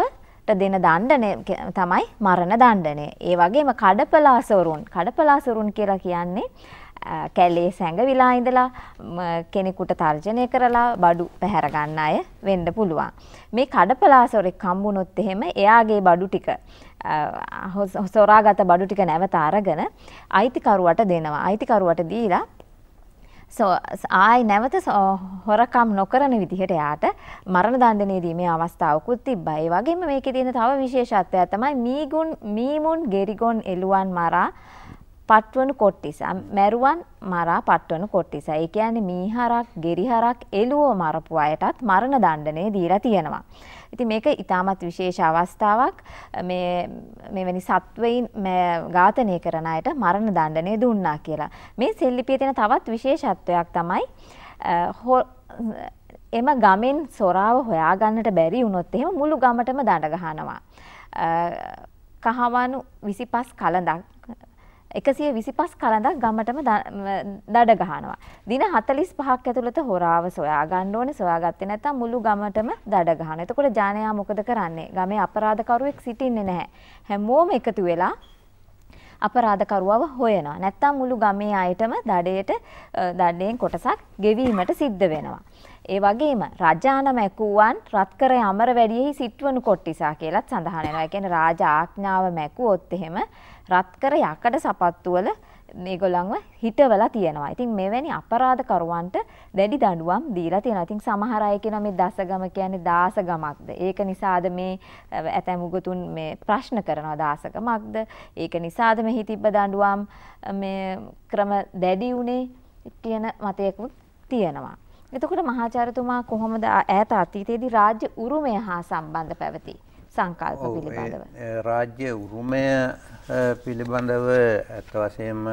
දෙන දණ්ඩනය තමයි මරණ දණ්ඩනය. ඒ වගේම කඩපලාසවරුන් කඩපලාසවරුන් කියලා කියන්නේ කැලේ සැඟවිලා ඉඳලා කෙනෙකුට තර්ජනය කරලා බඩු පැහැර ගන්න අය වෙන්න පුළුවන්. මේ කඩපලාසොරෙක් හම්බුනොත් එහෙම එයාගේ බඩු ටික සොරාගත බඩු ටික නැවත අරගෙන අයිතිකරුවට දෙනවා. අයිතිකරුවට දීලා ආයි නැවත හොරකම් නොකරන විදිහට යාට මරණ දණ්ඩනය දීමේ අවස්ථාවකුත් තිබ්බයි. වගේම මේකේ තියෙන තව විශේෂත්වයක් තමයි මීගුන් මීමුන් ගෙරිගොන් එළුවන් මරා පට්වනු කොට්ටිසා මැරුවන් මරා පට්වනු කොට්ටිසා ඒ කියන්නේ මීහරක් ගෙරිහරක් එළුවෝ මරපු අයටත් මරණ දණ්ඩනය දීලා තියෙනවා. ඉතින් මේක ඉතාමත් විශේෂ අවස්ථාවක් මේ මෙවැනි සත්වයින් ඝාතනය කරන අයට මරණ දණ්ඩනය දුන්නා කියලා. මේ සෙල්ලිපියේ තියෙන තවත් විශේෂත්වයක් තමයි එම ගමෙන් සොරාව හොයාගන්නට බැරි වුණොත් එහෙම මුළු ගමටම දඬ ගහනවා. කහවණු 25 කලඳක් එකසිය විසි පස් කලඳක් ගමටම දඩ ගහනවා. දින හතලිස් පහක් ඇතුළත හොරාව සොයා ගණ්ඩෝන සොයාගත්තේ නැතම් මුළු ගමටම දඩ ගහන. එතකොට ජනයා මොකද කරන්නේ ගමේ අපරාධකරුවෙක් සිටින්නේ නැහැ. හැමෝම එකතු වෙලා අපරාධකරුවව හොයනවා. නැත්තම් මුළු ගමේ අයටම දඩේට දඩයෙන් කොටසක් ගෙවීමට සිද්ධ වෙනවා. ඒ වගේම රජානම ඇකුවන් රත්කර අමර වැඩියෙහි සිට්වනු කොට්ටිසා කියලත් සඳහනවා. ඒ කියන්නේ රාජ ආඥාව මැකුවොත් එහෙම රත්කර යකඩ සපත්තුවල මේගොල්ලන්ව හිටවලා තියෙනවා. ඉතින් මෙවැනි අපරාධකරුවන්ට දැඩි දඬුවම් දීලා තියෙනවා. ඉතින් සමහර අය කියනවා මේ දසගම කියන්නේ දාසගමක්ද? ඒක නිසාද මේ ඇතැම් උගතුන් මේ ප්‍රශ්න කරනවා දාසගමක්ද? ඒක නිසාද මේ හිතිබ්බ දඬුවම් මේ ක්‍රම දැඩි උනේ කියන මතයකුත් තියෙනවා. එතකොට මහාචාර්යතුමා කොහොමද ඈත අතීතයේදී රාජ්‍ය උරුමය හා සම්බන්ධ පැවති? සංකල්ප පිළිබඳව. රාජ්‍ය උරුමය පිළිබඳව ඇත්ත වශයෙන්ම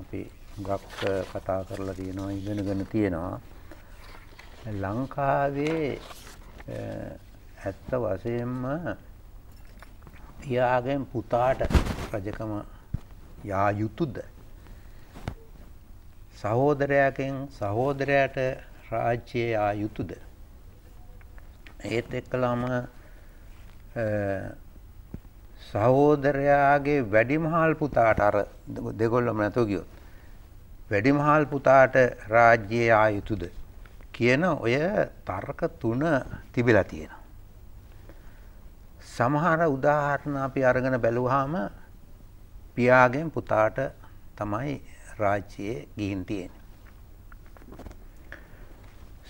අපි ගක් කතා කරලා තියෙනවා ඉගෙනගෙන තියෙනවා. ලංකාවේ ඇත්ත වශයෙන්ම පියාගෙන් පුතාට රජකම යා යුතුද. සහෝදරයකෙන් සහෝදරයට රාජ්‍යය යා යුතුද. ඒත් එක්කලාම සහෝදරයාගේ වැඩිමහල් පුතාට අර දෙගොල්ලම නැතුව ගියොත් වැඩිමහල් පුතාට රාජ්‍යය ආයුතුද කියන ඔය තර්ක තුන තිබිලා තියෙනවා. සමහර උදාහරණ අපි අරගෙන බැලුවාම පියාගෙන් පුතාට තමයි රාජ්‍යයේ ගිහින් තියෙන්නේ.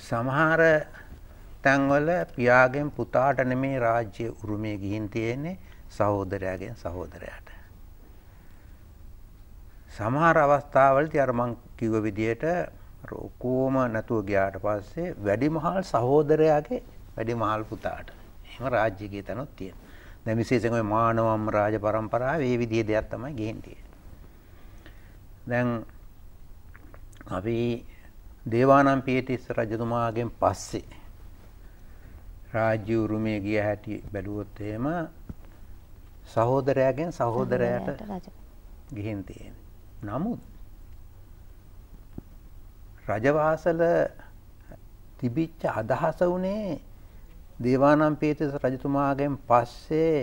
සමහර තැන්වල පියාගෙන් පුතාට නෙමේ රාජ්‍ය උරුමේ ගිහින් තියෙන්නේ සහෝදරයාගෙන් සහෝදරයාට. සමහර අවස්ථාවලදී අර මං කිව්ව විදිහට ඔක්කොම නැතුව ගියාට පස්සේ වැඩිමහල් සහෝදරයාගේ වැඩිමහල් පුතාට. එහෙම රාජ්‍යයේ තනොත් තියෙනවා. දැන් විශේෂයෙන්ම මානවම් රාජ පරම්පරාවේ මේ විදිහේ දෙයක් තමයි ගෙහින් තියෙන්නේ. දැන් අපි දේවානම් පියතිස්ස රජතුමාගෙන් පස්සේ රාජ්‍ය උරුමේ ගිය හැටි බැලුවොත් එහෙම සහෝදරයාගෙන් සහෝදරයාට ගිහින් තියෙන. නමුත් රජවාසල තිබිච්ච අදහස වුණේ දේවානම් පේතිස රජතුමාගෙන් පස්සේ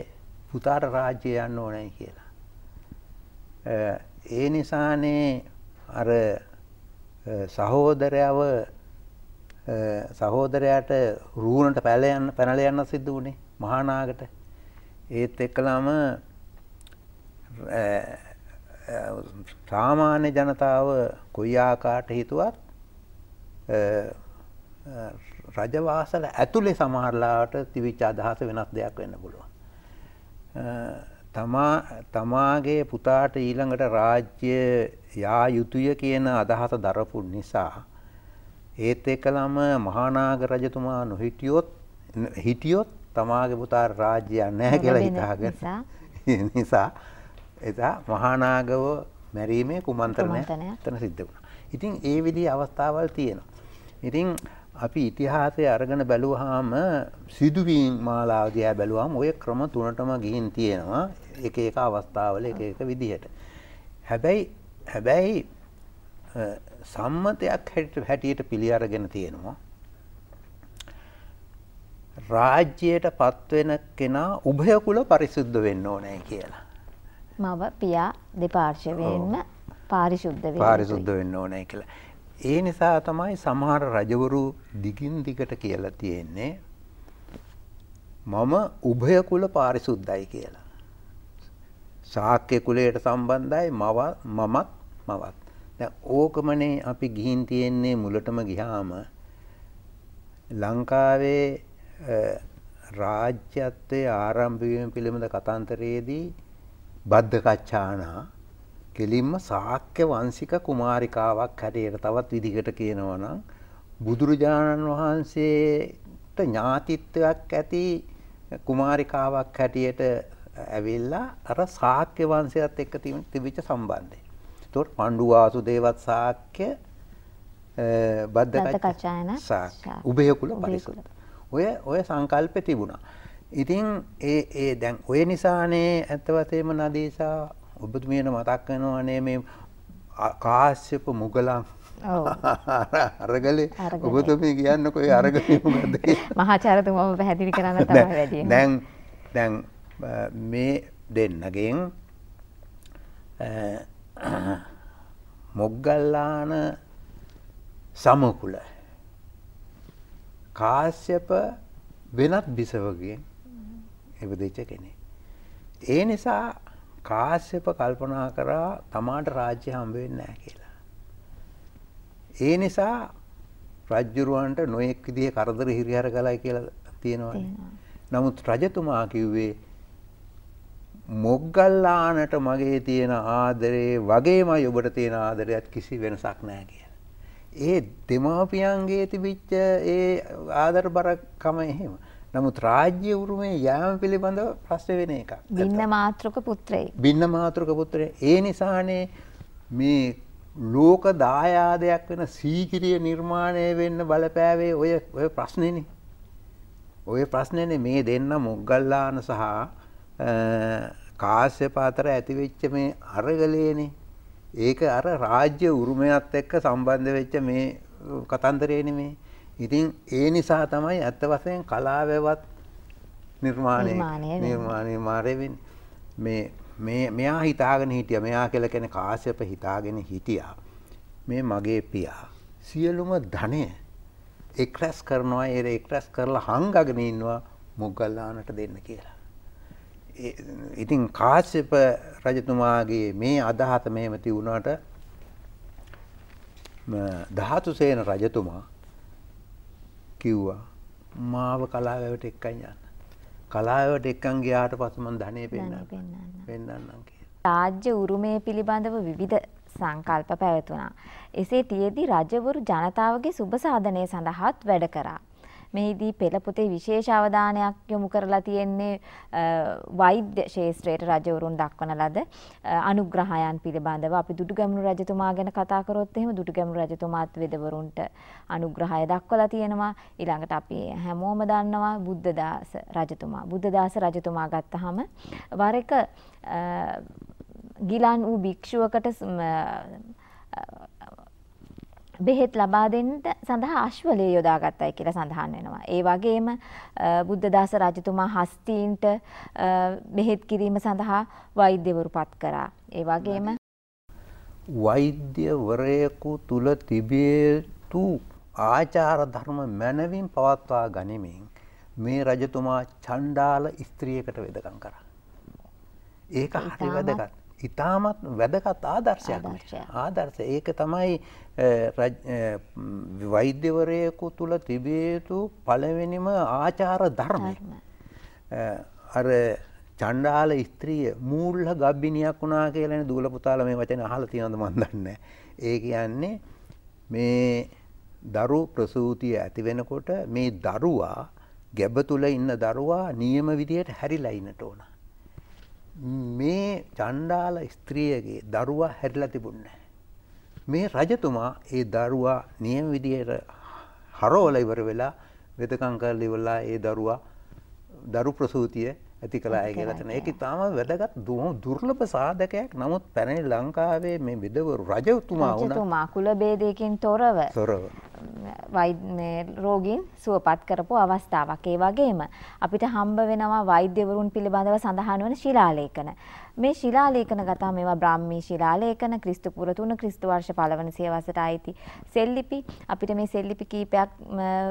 පුතාට රාජ්‍ය යන්න ඕනයි කියලා. ඒ නිසානේ අර සහෝදරයව සහෝදරයාට රූණට පැලයන් පැනල යන්න සිද්ධ වුණේ මහානාගට ඒත් එක්කලාම සාමාන්‍ය ජනතාව කොයි ආකාට හිතුවත් රජවාසල ඇතුලේ සමහරලාට තිවිච්ච අදහස වෙනස් දෙයක් වෙන්න පුළුවන්. තමා තමාගේ පුතාට ඊළඟට රාජ්‍ය යා යුතුය කියන අදහස දරපු නිසා ඒත් එකලම මහානාග රජතුමා නොහිටියොත් හිටියොත් තමාගේ පුතා රාජ්‍යයක් නැහැ කියලා හිතාගෙන නිසා එදා මහානාගව මැරීමේ කුමන්ත්‍රණය එතන සිද්ධ වුණා. ඉතින් ඒ විදිහේ අවස්ථාවල් තියෙනවා. ඉතින් අපි ඉතිහාසය අරගෙන බැලුවාම සිදුවීම් මාලාව දිහා බැලුවාම ওই ක්‍රම තුනටම ගිහින් තියෙනවා එක එක අවස්ථාවල එක එක විදිහට. හැබැයි හැබැයි සම්මතයක් හැටියට පිළි අරගෙන තියෙනවා. රාජ්‍යයට පත්වෙන කෙනා උභයකුල පරිසුද්ධ වෙන්න ඕනෑ කියලා. මව පියා දෙපාර්ශවයෙන්ම පාරිශුද්ධ පාරිසුද්ධ වෙන්න ඕනෑ කියලා. ඒ නිසා තමයි සමහර රජවරු දිගින් දිගට කියලා තියෙන්නේ මම උභයකුල පාරිසුද්ධයි කියලා. ශාක්‍ය කුලයට සම්බන්ධයි මමත් මවත්. දැන් ඕකමනේ අපි ගිහින් තියෙන්නේ මුලටම ගියාම ලංකාවේ රාජ්‍යත්වයේ ආරම්භ වීම පිළිබඳ කතාන්තරයේදී බද්දකච්චානා කෙලින්ම ශාක්‍ය වංශික කුමාරිකාවක් හැටියට තවත් විදිහකට කියනවා නම් බුදුරජාණන් වහන්සේට ඥාතිත්වයක් ඇති කුමාරිකාවක් හැටියට ඇවිල්ලා අර ශාක්‍ය වංශයත් එක්ක තිබිච්ච සම්බන්ධය එතකොට පණ්ඩු වාසුදේවත් සාක්‍ය බද්ධ කචායන සාක්‍ය උභය කුල පරිසුද්ධ. ඔය ඔය සංකල්ප තිබුණා. ඉතින් ඒ ඒ දැන් ඔය නිසානේ ඇත්ත වශයෙන්ම නදීසා ඔබතුමියට මතක් වෙනවනේ මේ කාශ්‍යප මුගලන් අරගලේ ඔබතුමී කියන්නක ඔය අරගලේ මොකද මහාචාර්යතුමාම පැහැදිලි කරන්න තමයි වැඩි දැන් දැන් මේ දෙන්නගෙන් මොග්ගල්ලාන සමකුල කාශ්‍යප වෙනත් බිසවගෙන් එබදිච්ච කෙනෙ. ඒ නිසා කාශ්‍යප කල්පනා කරා තමාට රාජ්‍ය හම්බවෙන්න නෑ කියලා. ඒ නිසා රජ්ජුරුවන්ට නොයෙක් විදිහ කරදර හිරිහර කලයි කියලා තියෙනවා. නමුත් රජතුමා කිව්වේ මොග්ගල්ලානට මගේ තියෙන ආදරේ වගේමයි ඔබට තියෙන ආදරයත් කිසි වෙනසක් නැහැ කියන. ඒ දෙමාපියන්ගේ තිබිච්ච ඒ ආදර බරකම එහෙම. නමුත් රාජ්‍ය උරුමේ යාම පිළිබඳව ප්‍රශ්න වෙන එකක්. බින්න මාත්‍රක පුත්‍රයෙක්. බින්න මාත්‍රක පුත්‍රයෙක්. ඒ නිසානේ මේ ලෝක දායාදයක් වෙන සීකිරිය නිර්මාණය වෙන්න බලපෑවේ ඔය ඔය ප්‍රශ්නෙනේ. ඔය ප්‍රශ්නෙනේ මේ දෙන්න මොග්ගල්ලාන සහ කාශ්‍යප අතර ඇතිවෙච්ච මේ අරගලයනේ ඒක අර රාජ්‍ය උරුමයත් එක්ක සම්බන්ධ වෙච්ච මේ කතන්දරයනේ මේ. ඉතින් ඒ නිසා තමයි ඇත්ත වශයෙන් කලාවවත් නිර්මාණය නිර්මාණය මාරය මේ මේ මෙයා හිතාගෙන හිටිය මෙයා කියලා කෙන කාශ්‍යප හිතාගෙන හිටියා. මේ මගේ පියා සියලුම ධනය එක්රැස් කරනවා ඒ එක්රැස් කරලා හංගගෙන ඉන්නවා මුගල්ලානට දෙන්න කියලා. ඉතින් කාශ්‍යප රජතුමාගේ මේ අදහස මෙහෙම තිබුණාට ධාතුසේන රජතුමා කිව්වා මාව කලාවැවට එක්කන් යන්න. කලාවැවට එක්කන් ගියාට පස්සේ මම ධනෙ පෙන්නන්න පෙන්නන්නම් කියලා. රාජ්‍ය උරුමය පිළිබඳව විවිධ සංකල්ප පැවතුණා. එසේ තියේදී රජවරු ජනතාවගේ සුබ සාධනය සඳහාත් වැඩ කරා. මෙහිදී පෙළ පොතේ විශේෂ අවධානයක් යොමු කරලා තියෙන්නේ වෛද්‍ය ශේත්‍රයට රජවරුන් දක්වන ලද අනුග්‍රහයන් පිළිබඳව අපි දුටුගැමුණු රජතුමා ගැන කතා කරොත් එහෙම දුටුගැමුණු රජතුමාත් වෙදවරුන්ට අනුග්‍රහය දක්වලා තියෙනවා ඊළඟට අපි හැමෝම දන්නවා බුද්ධදාස රජතුමා බුද්ධදාස රජතුමා ගත්තාම වර එක ගිලන් වූ භික්ෂුවකට බෙහෙත් ලබා දෙන්න සඳහා අශ්වලය යොදාගත්තයි කියලා සඳහන් වෙනවා. ඒ වගේම බුද්ධදාස රජතුමා හස්තීන්ට බෙහෙත් කිරීම සඳහා වෛද්‍යවරු පත් කරා. ඒ වගේම වෛද්‍යවරයෙකු තුල තිබිය යුතු ආචාර ධර්ම මැනවින් පවත්වා ගනිමින් මේ රජතුමා චණ්ඩාල ස්ත්‍රියකට වෙදකම් කරා. ඒක හරි වැදගත්. ඉතාමත් වැදගත් ආදර්ශයක් ආදර්ශ ඒක තමයි වෛද්‍යවරයකු තුළ තිබියයුතු පළවෙනිම ආචාර ධර්මය අර චණ්ඩාල ස්ත්‍රිය මූල්හ ගබ්බිනියක් වුණා කියලන දූල පුතාල මේ වචන අහල තියනද මන්දන්න ඒ කියන්නේ මේ දරු ප්‍රසූතිය ඇති වෙනකොට මේ දරුවා ගැබ තුළ ඉන්න දරුවා නියම විදියට හැරිලයිනට ඕන මේ චණ්ඩාල ස්ත්‍රියගේ දරුවා හැදලා තිබුන්නේ. මේ රජතුමා ඒ දරුවා නියම විදියට හරෝල ඉවර වෙලා වෙදකම් කරලා ඉවරලා ඒ දරුවා දරු ප්‍රසූතිය ඇති කළාය කියලා තන. ඒක තාම වැදගත් දුර්ලභ සාධකයක්. නමුත් පැරණි ලංකාවේ මේ විදවරු රජතුමා වුණා. රජතුමා කුල ભેදයකින් තොරව. තොරව. රෝගීන් සුවපත් කරපු අවස්ථාවක්. ඒ වගේම අපිට හම්බ වෙනවා වෛද්‍යවරුන් පිළිබඳව සඳහන් වන ශිලාලේඛන. මේ ශිලාලේඛන ගතා මේවා බ්‍රාහ්මී ශිලාලේඛන ක්‍රිස්තු පුර 3 ක්‍රිස්තු වර්ෂ 1 වන සියවසට අයිති සෙල්ලිපි. අපිට මේ සෙල්ලිපි කීපයක්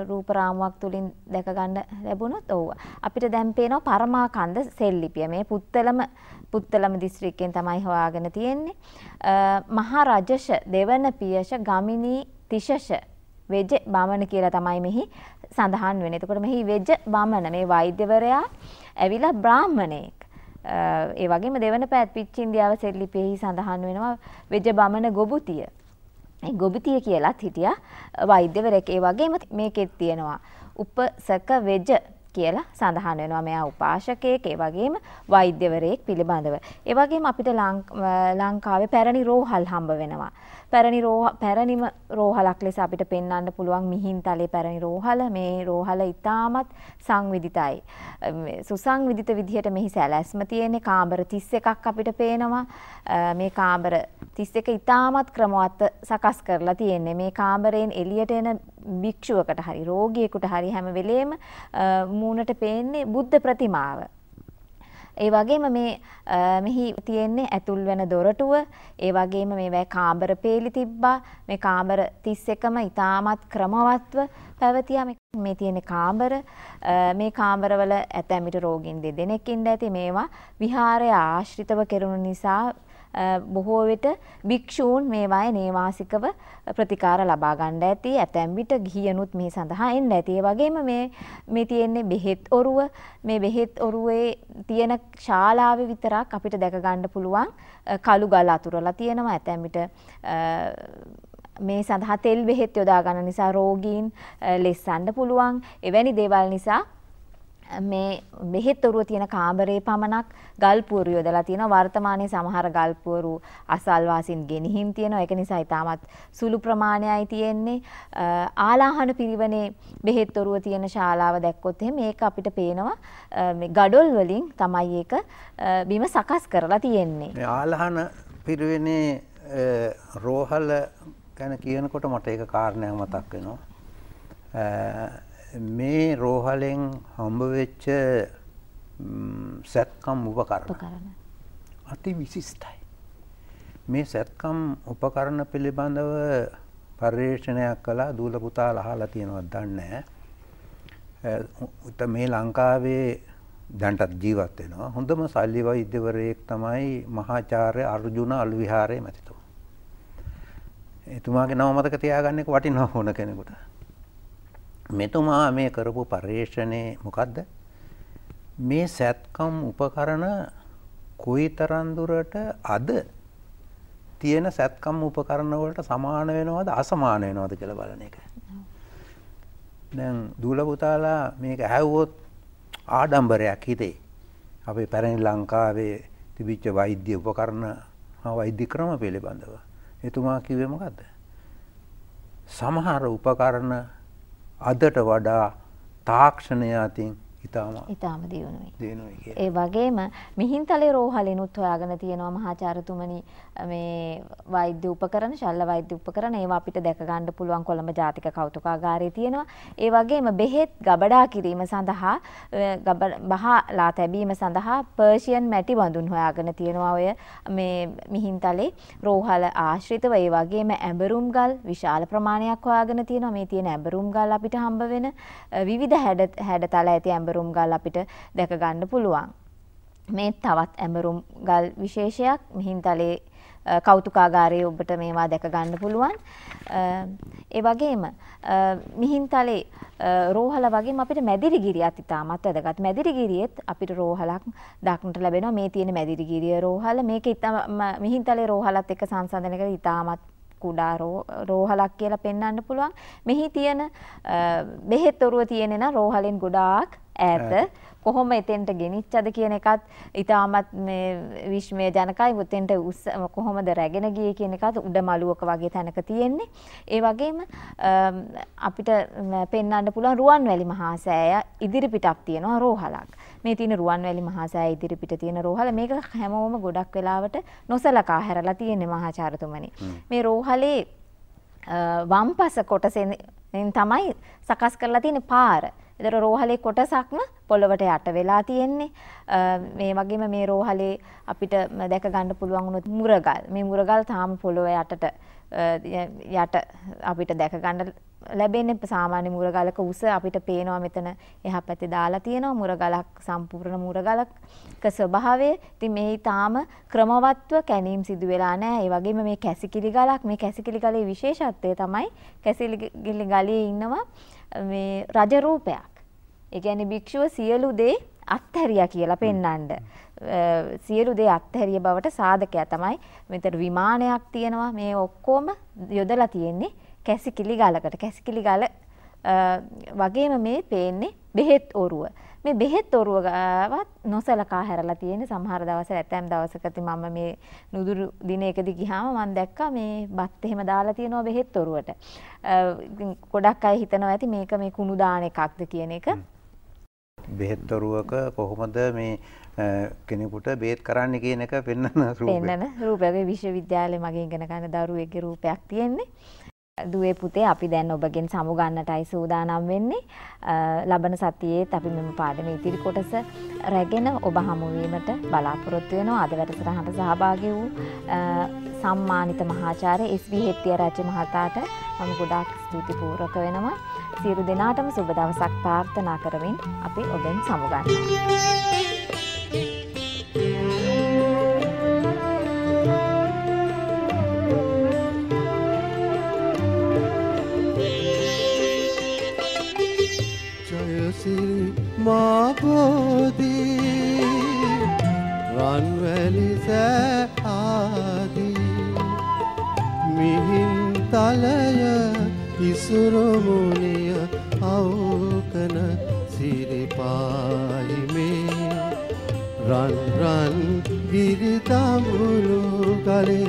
රූප රාමුවක් තුලින් දැක ගන්න ලැබුණොත් ඔව්. අපිට දැන් පේනවා පරමාකන්ද සෙල්ලිපිය. මේ පුත්තලම පුත්තලම දිස්ත්‍රික්කයෙන් තමයි හොයාගෙන තියෙන්නේ. මහා රජෂ දෙවන පියෂ ගමිනී තිශෂ වෙජ බමන කියලා තමයි මෙහි සඳහන් වෙන. එතකොට මෙහි වෙජ බමන මේ වෛද්‍යවරයා ඇවිලා බ්‍රාහ්මණයෙක්. ඒ වගේම දෙවන පැත් පිච්ච ඉන්දියාව සෙල්ලිපියෙහි සඳහන් වෙනවා වෙජ බමන ගොබුතිය. ඒ ගොබිතිය කියලාත් හිටියා වෛද්‍යවරයෙක්. ඒ වගේම මේකෙත් තියෙනවා උපසක වෙජ කියලා සඳහන් වෙනවා මෙයා උපාශකයෙක් ඒ වගේම වෛද්‍යවරයෙක් පිළිබඳව. ඒ වගේම අපිට ලංකාවේ පැරණි රෝහල් හම්බ වෙනවා. පැරණි පැරණිම රෝහලක් ලෙස අපිට පෙන්වන්න පුළුවන් මිහින්තලේ පැරණි රෝහල මේ රෝහල ඉතාමත් සංවිධිතයි. සුසංවිධිත විදිහට මෙහි සැලැස්ම තියෙන්නේ කාමර 31ක් අපිට පේනවා. මේ කාමර 31 ඉතාමත් ක්‍රමවත් සකස් කරලා තියෙන්නේ. මේ කාමරයෙන් එළියට එන භික්ෂුවකට හරි රෝගියෙකුට හරි හැම වෙලේම මූණට පේන්නේ බුද්ධ ප්‍රතිමාව. ඒ වගේම මේ මෙහි තියෙන්නේ ඇතුල් වෙන දොරටුව, ඒ වගේම මේවැ කාමර පේලි තිබ්බා. මේ කාමර 31ම ඉතාමත් ක්‍රමවත්ව පැවතියා. මේ තියෙන කාමර මේ කාමරවල ඇතැම් විට රෝගීන් දෙදෙනෙක් ඉන්න ඇති මේවා විහාරය ආශ්‍රිතව කෙරුණු නිසා බොහෝ විට භික්ෂූන් මේවායේ නේවාසිකව ප්‍රතිකාර ලබා ගන්න ඇති. ඇතැම් විට ගිහියනුත් මේ සඳහා එන්න ඇති. ඒ වගේම මේ මේ තියෙන්නේ බෙහෙත් ඔරුව. මේ බෙහෙත් ඔරුවේ තියෙන ශාලාවේ විතරක් අපිට දැක ගන්න පුළුවන් කළු ගල් අතුරලා තියෙනවා. ඇතැම් විට මේ සඳහා තෙල් බෙහෙත් යොදා ගන්න නිසා රෝගීන් ලෙස්සන්න පුළුවන්. එවැනි දේවල් නිසා මේ බෙහෙත් ඔරුව තියෙන කාමරේ පමණක් ගල්පුවරු යොදලා තියෙනවා වර්තමානයේ සමහර ගල්පුවරු අසල්වාසීන් ගෙනihin තියෙනවා ඒක නිසා ඊටමත් සුළු ප්‍රමාණයයි තියෙන්නේ ආලාහන පිරිවනේ බෙහෙත් ඔරුව තියෙන ශාලාව දැක්කොත් එහෙම ඒක අපිට පේනවා මේ gadol වලින් තමයි ඒක බිම සකස් කරලා තියෙන්නේ මේ ආලාහන පිරිවනේ රෝහල ගැන කියනකොට මට ඒක කාරණයක් මතක් වෙනවා මේ රෝහලෙන් හම්බ වෙච්ච සැත්කම් උපකරණ අති විශිෂ්ටයි. මේ සැත්කම් උපකරණ පිළිබඳව පර්යේෂණයක් කළා දූල පුතා අහලා තියෙනවද දන්නේ නැහැ. මේ ලංකාවේ දැන්ටත් ජීවත් වෙනවා. හොඳම සල්ලි වෛද්‍යවරයෙක් තමයි මහාචාර්ය අර්ජුන අලුවිහාරයේ මැතිතුමා. එතුමාගේ නම මතක තියාගන්න එක වටිනවා ඕන කෙනෙකුට. මෙතුමා මේ කරපු පර්යේෂණය මොකක්ද මේ සැත්කම් උපකරණ කොයි තරන්දුරට අද තියෙන සැත්කම් උපකරණවලට සමාන වෙනවද අසමාන වෙනවද කියල බලන එක. දැන් දූලපුතාලා මේක හැව්වොත් ආඩම්බරයක් හිතේ. අපේ පැරණි ලංකාවේ තිබිච්ච වෛද්‍ය උපකරණ වෛද්‍ය ක්‍රම පිළිබඳව. එතුමා කිවේ මොකක්ද. සමහර උපකරණ අදට වඩා තාක්ෂණය අතින් ඉතාම ඉතාම දියුණුයි දියුණුයි ඒ වගේම මිහින්තලේ රෝහලිනුත් හොයාගෙන තියෙනවා මහාචාර්යතුමනි මේ වෛද්‍ය උපකරණ ශල්ල වෛද්‍ය උපකරණ ඒවා අපිට දැක ගන්න පුළුවන් කොළඹ ජාතික කෞතුකාගාරයේ තියෙනවා ඒ වගේම බෙහෙත් ගබඩා කිරීම සඳහා බහලා තැබීම සඳහා පර්ෂියන් මැටි වඳුන් හොයාගෙන තියෙනවා ඔය මේ මිහින්තලේ රෝහල ආශ්‍රිතව ඒ වගේම ඇඹරුම් ගල් විශාල ප්‍රමාණයක් හොයාගෙන තියෙනවා මේ තියෙන ඇඹරුම් ගල් අපිට හම්බ වෙන විවිධ හැඩ හැඩතල ඇති ඇඹරුම් ඇඹරුම් ගල් අපිට දැක ගන්න පුළුවන්. මේ තවත් ඇඹරුම් ගල් විශේෂයක් මිහින්තලේ කෞතුකාගාරයේ ඔබට මේවා දැක ගන්න පුළුවන්. ඒ වගේම මිහින්තලේ රෝහල වගේම අපිට මැදිරිගිරියත් ඉතාමත් වැදගත්. මැදිරිගිරියෙත් අපිට රෝහලක් දක්නට ලැබෙනවා. මේ තියෙන මැදිරිගිරිය රෝහල මේක ඉතාම මිහින්තලේ රෝහලත් එක්ක සංසන්දනය කරලා ඉතාමත් කුඩා රෝහලක් කියලා පෙන්වන්න පුළුවන්. මෙහි තියෙන බෙහෙත් ඔරුව තියෙන න රෝහලෙන් ගොඩාක් ඈත. කොහොම එතෙන්ට ගෙනිච්චද කියන එකත් ඉතාමත් මේ විශ්මය ජනකයි උතෙන්ට කොහොමද රැගෙන ගියේ කියන එකත් උඩ මළුවක වගේ තැනක තියෙන්නේ. ඒ වගේම අපිට පෙන්වන්න පුළුවන් රුවන්වැලි මහා සෑය ඉදිරිපිටක් තියෙනවා රෝහලක්. මේ තියෙන රුවන්වැලි මහාසෑය ඉදිරිපිට තියෙන රෝහල මේක හැමෝම ගොඩක් වෙලාවට නොසලකා හැරලා තියෙන්නේ මහාචාර්යතුමනි. මේ රෝහලේ වම්පස කොටසෙන් තමයි සකස් කරලා තියෙන පාර. එතකොට රෝහලේ කොටසක්ම පොළොවට යට වෙලා තියෙන්නේ. මේ වගේම මේ රෝහලේ අපිට දැක ගන්න පුළුවන් වුණොත් මුරගල්. මේ මුරගල් තාම පොළොව යටට යට අපිට දැක ගන්න ලැබෙන්නේ සාමාන්‍ය මුරගලක උස අපිට පේනවා මෙතන එහා පැත්තේ දාලා තියෙනවා මුරගලක් සම්පූර්ණ මුරගලක ස්වභාවය. ඉතින් මේ ඊටාම ක්‍රමවත්ව කැණීම් සිදු වෙලා නැහැ. ඒ වගේම මේ කැසිකිලි ගලක් මේ කැසිකිලි ගලේ විශේෂත්වය තමයි කැසිකිලි ගලේ ඉන්නවා මේ රජ රූපයක්. ඒ කියන්නේ භික්ෂුව සියලු දේ අත්හැරියා කියලා පෙන්වන්න. සියලු දේ අත්හැරිය බවට සාධකය තමයි මෙතන විමානයක් තියෙනවා මේ ඔක්කොම යොදලා තියෙන්නේ කැසිකිලි ගලකට කැසිකිලි ගල වගේම මේ පේන්නේ බෙහෙත් ඔරුව මේ බෙහෙත් ඔරුවවත් නොසලකා හැරලා තියෙන සමහර දවස් ඇතැම් දවසකදී මම මේ නුදුරු දිනයකදී ගියාම මම දැක්කා මේ බත් එහෙම දාලා තියෙනවා බෙහෙත් ඔරුවට ගොඩක් අය හිතනවා ඇති මේක මේ කුණු දාන එකක්ද කියන එක බෙහෙත් ඔරුවක කොහොමද මේ කෙනෙකුට බේත් කරන්න කියන එක පෙන්න්න පෙන්න්න රූපගේ විශ්වවිද්‍යාලය මගේ ගෙන ගන්න දරුවගේ රූපයක් තියෙන්නේ. දුවේ පුතේ අපි දැන් ඔබගෙන් සමුගන්නටයි සූදානම් වෙන්නේ ලබන සතියේත් අපි මෙම පාඩම ඉතිරි කොටස රැගෙන ඔබ හමුවීමට බලාපොරොත්තු වෙනවා අද වැඩසටහනට සහභාගී වූ සම්මානිත මහාචාර්ය එස්.බී. හෙට්ටිය රාජ්‍ය මහතාට මම ගොඩාක් ස්තුති පූර්වක වෙනවා. සියලු දෙනාටම සුබ දවසක් ප්‍රාර්ථනා කරමින් අපි ඔබෙන් සමුගන්නවා. මාබෝදී රන්වැලි සෑආදී මිහින් තලය ඉසුරුමුණිය අවුකන සිරිපායිමේ රන්රන් ගිරිතමුළු කලේ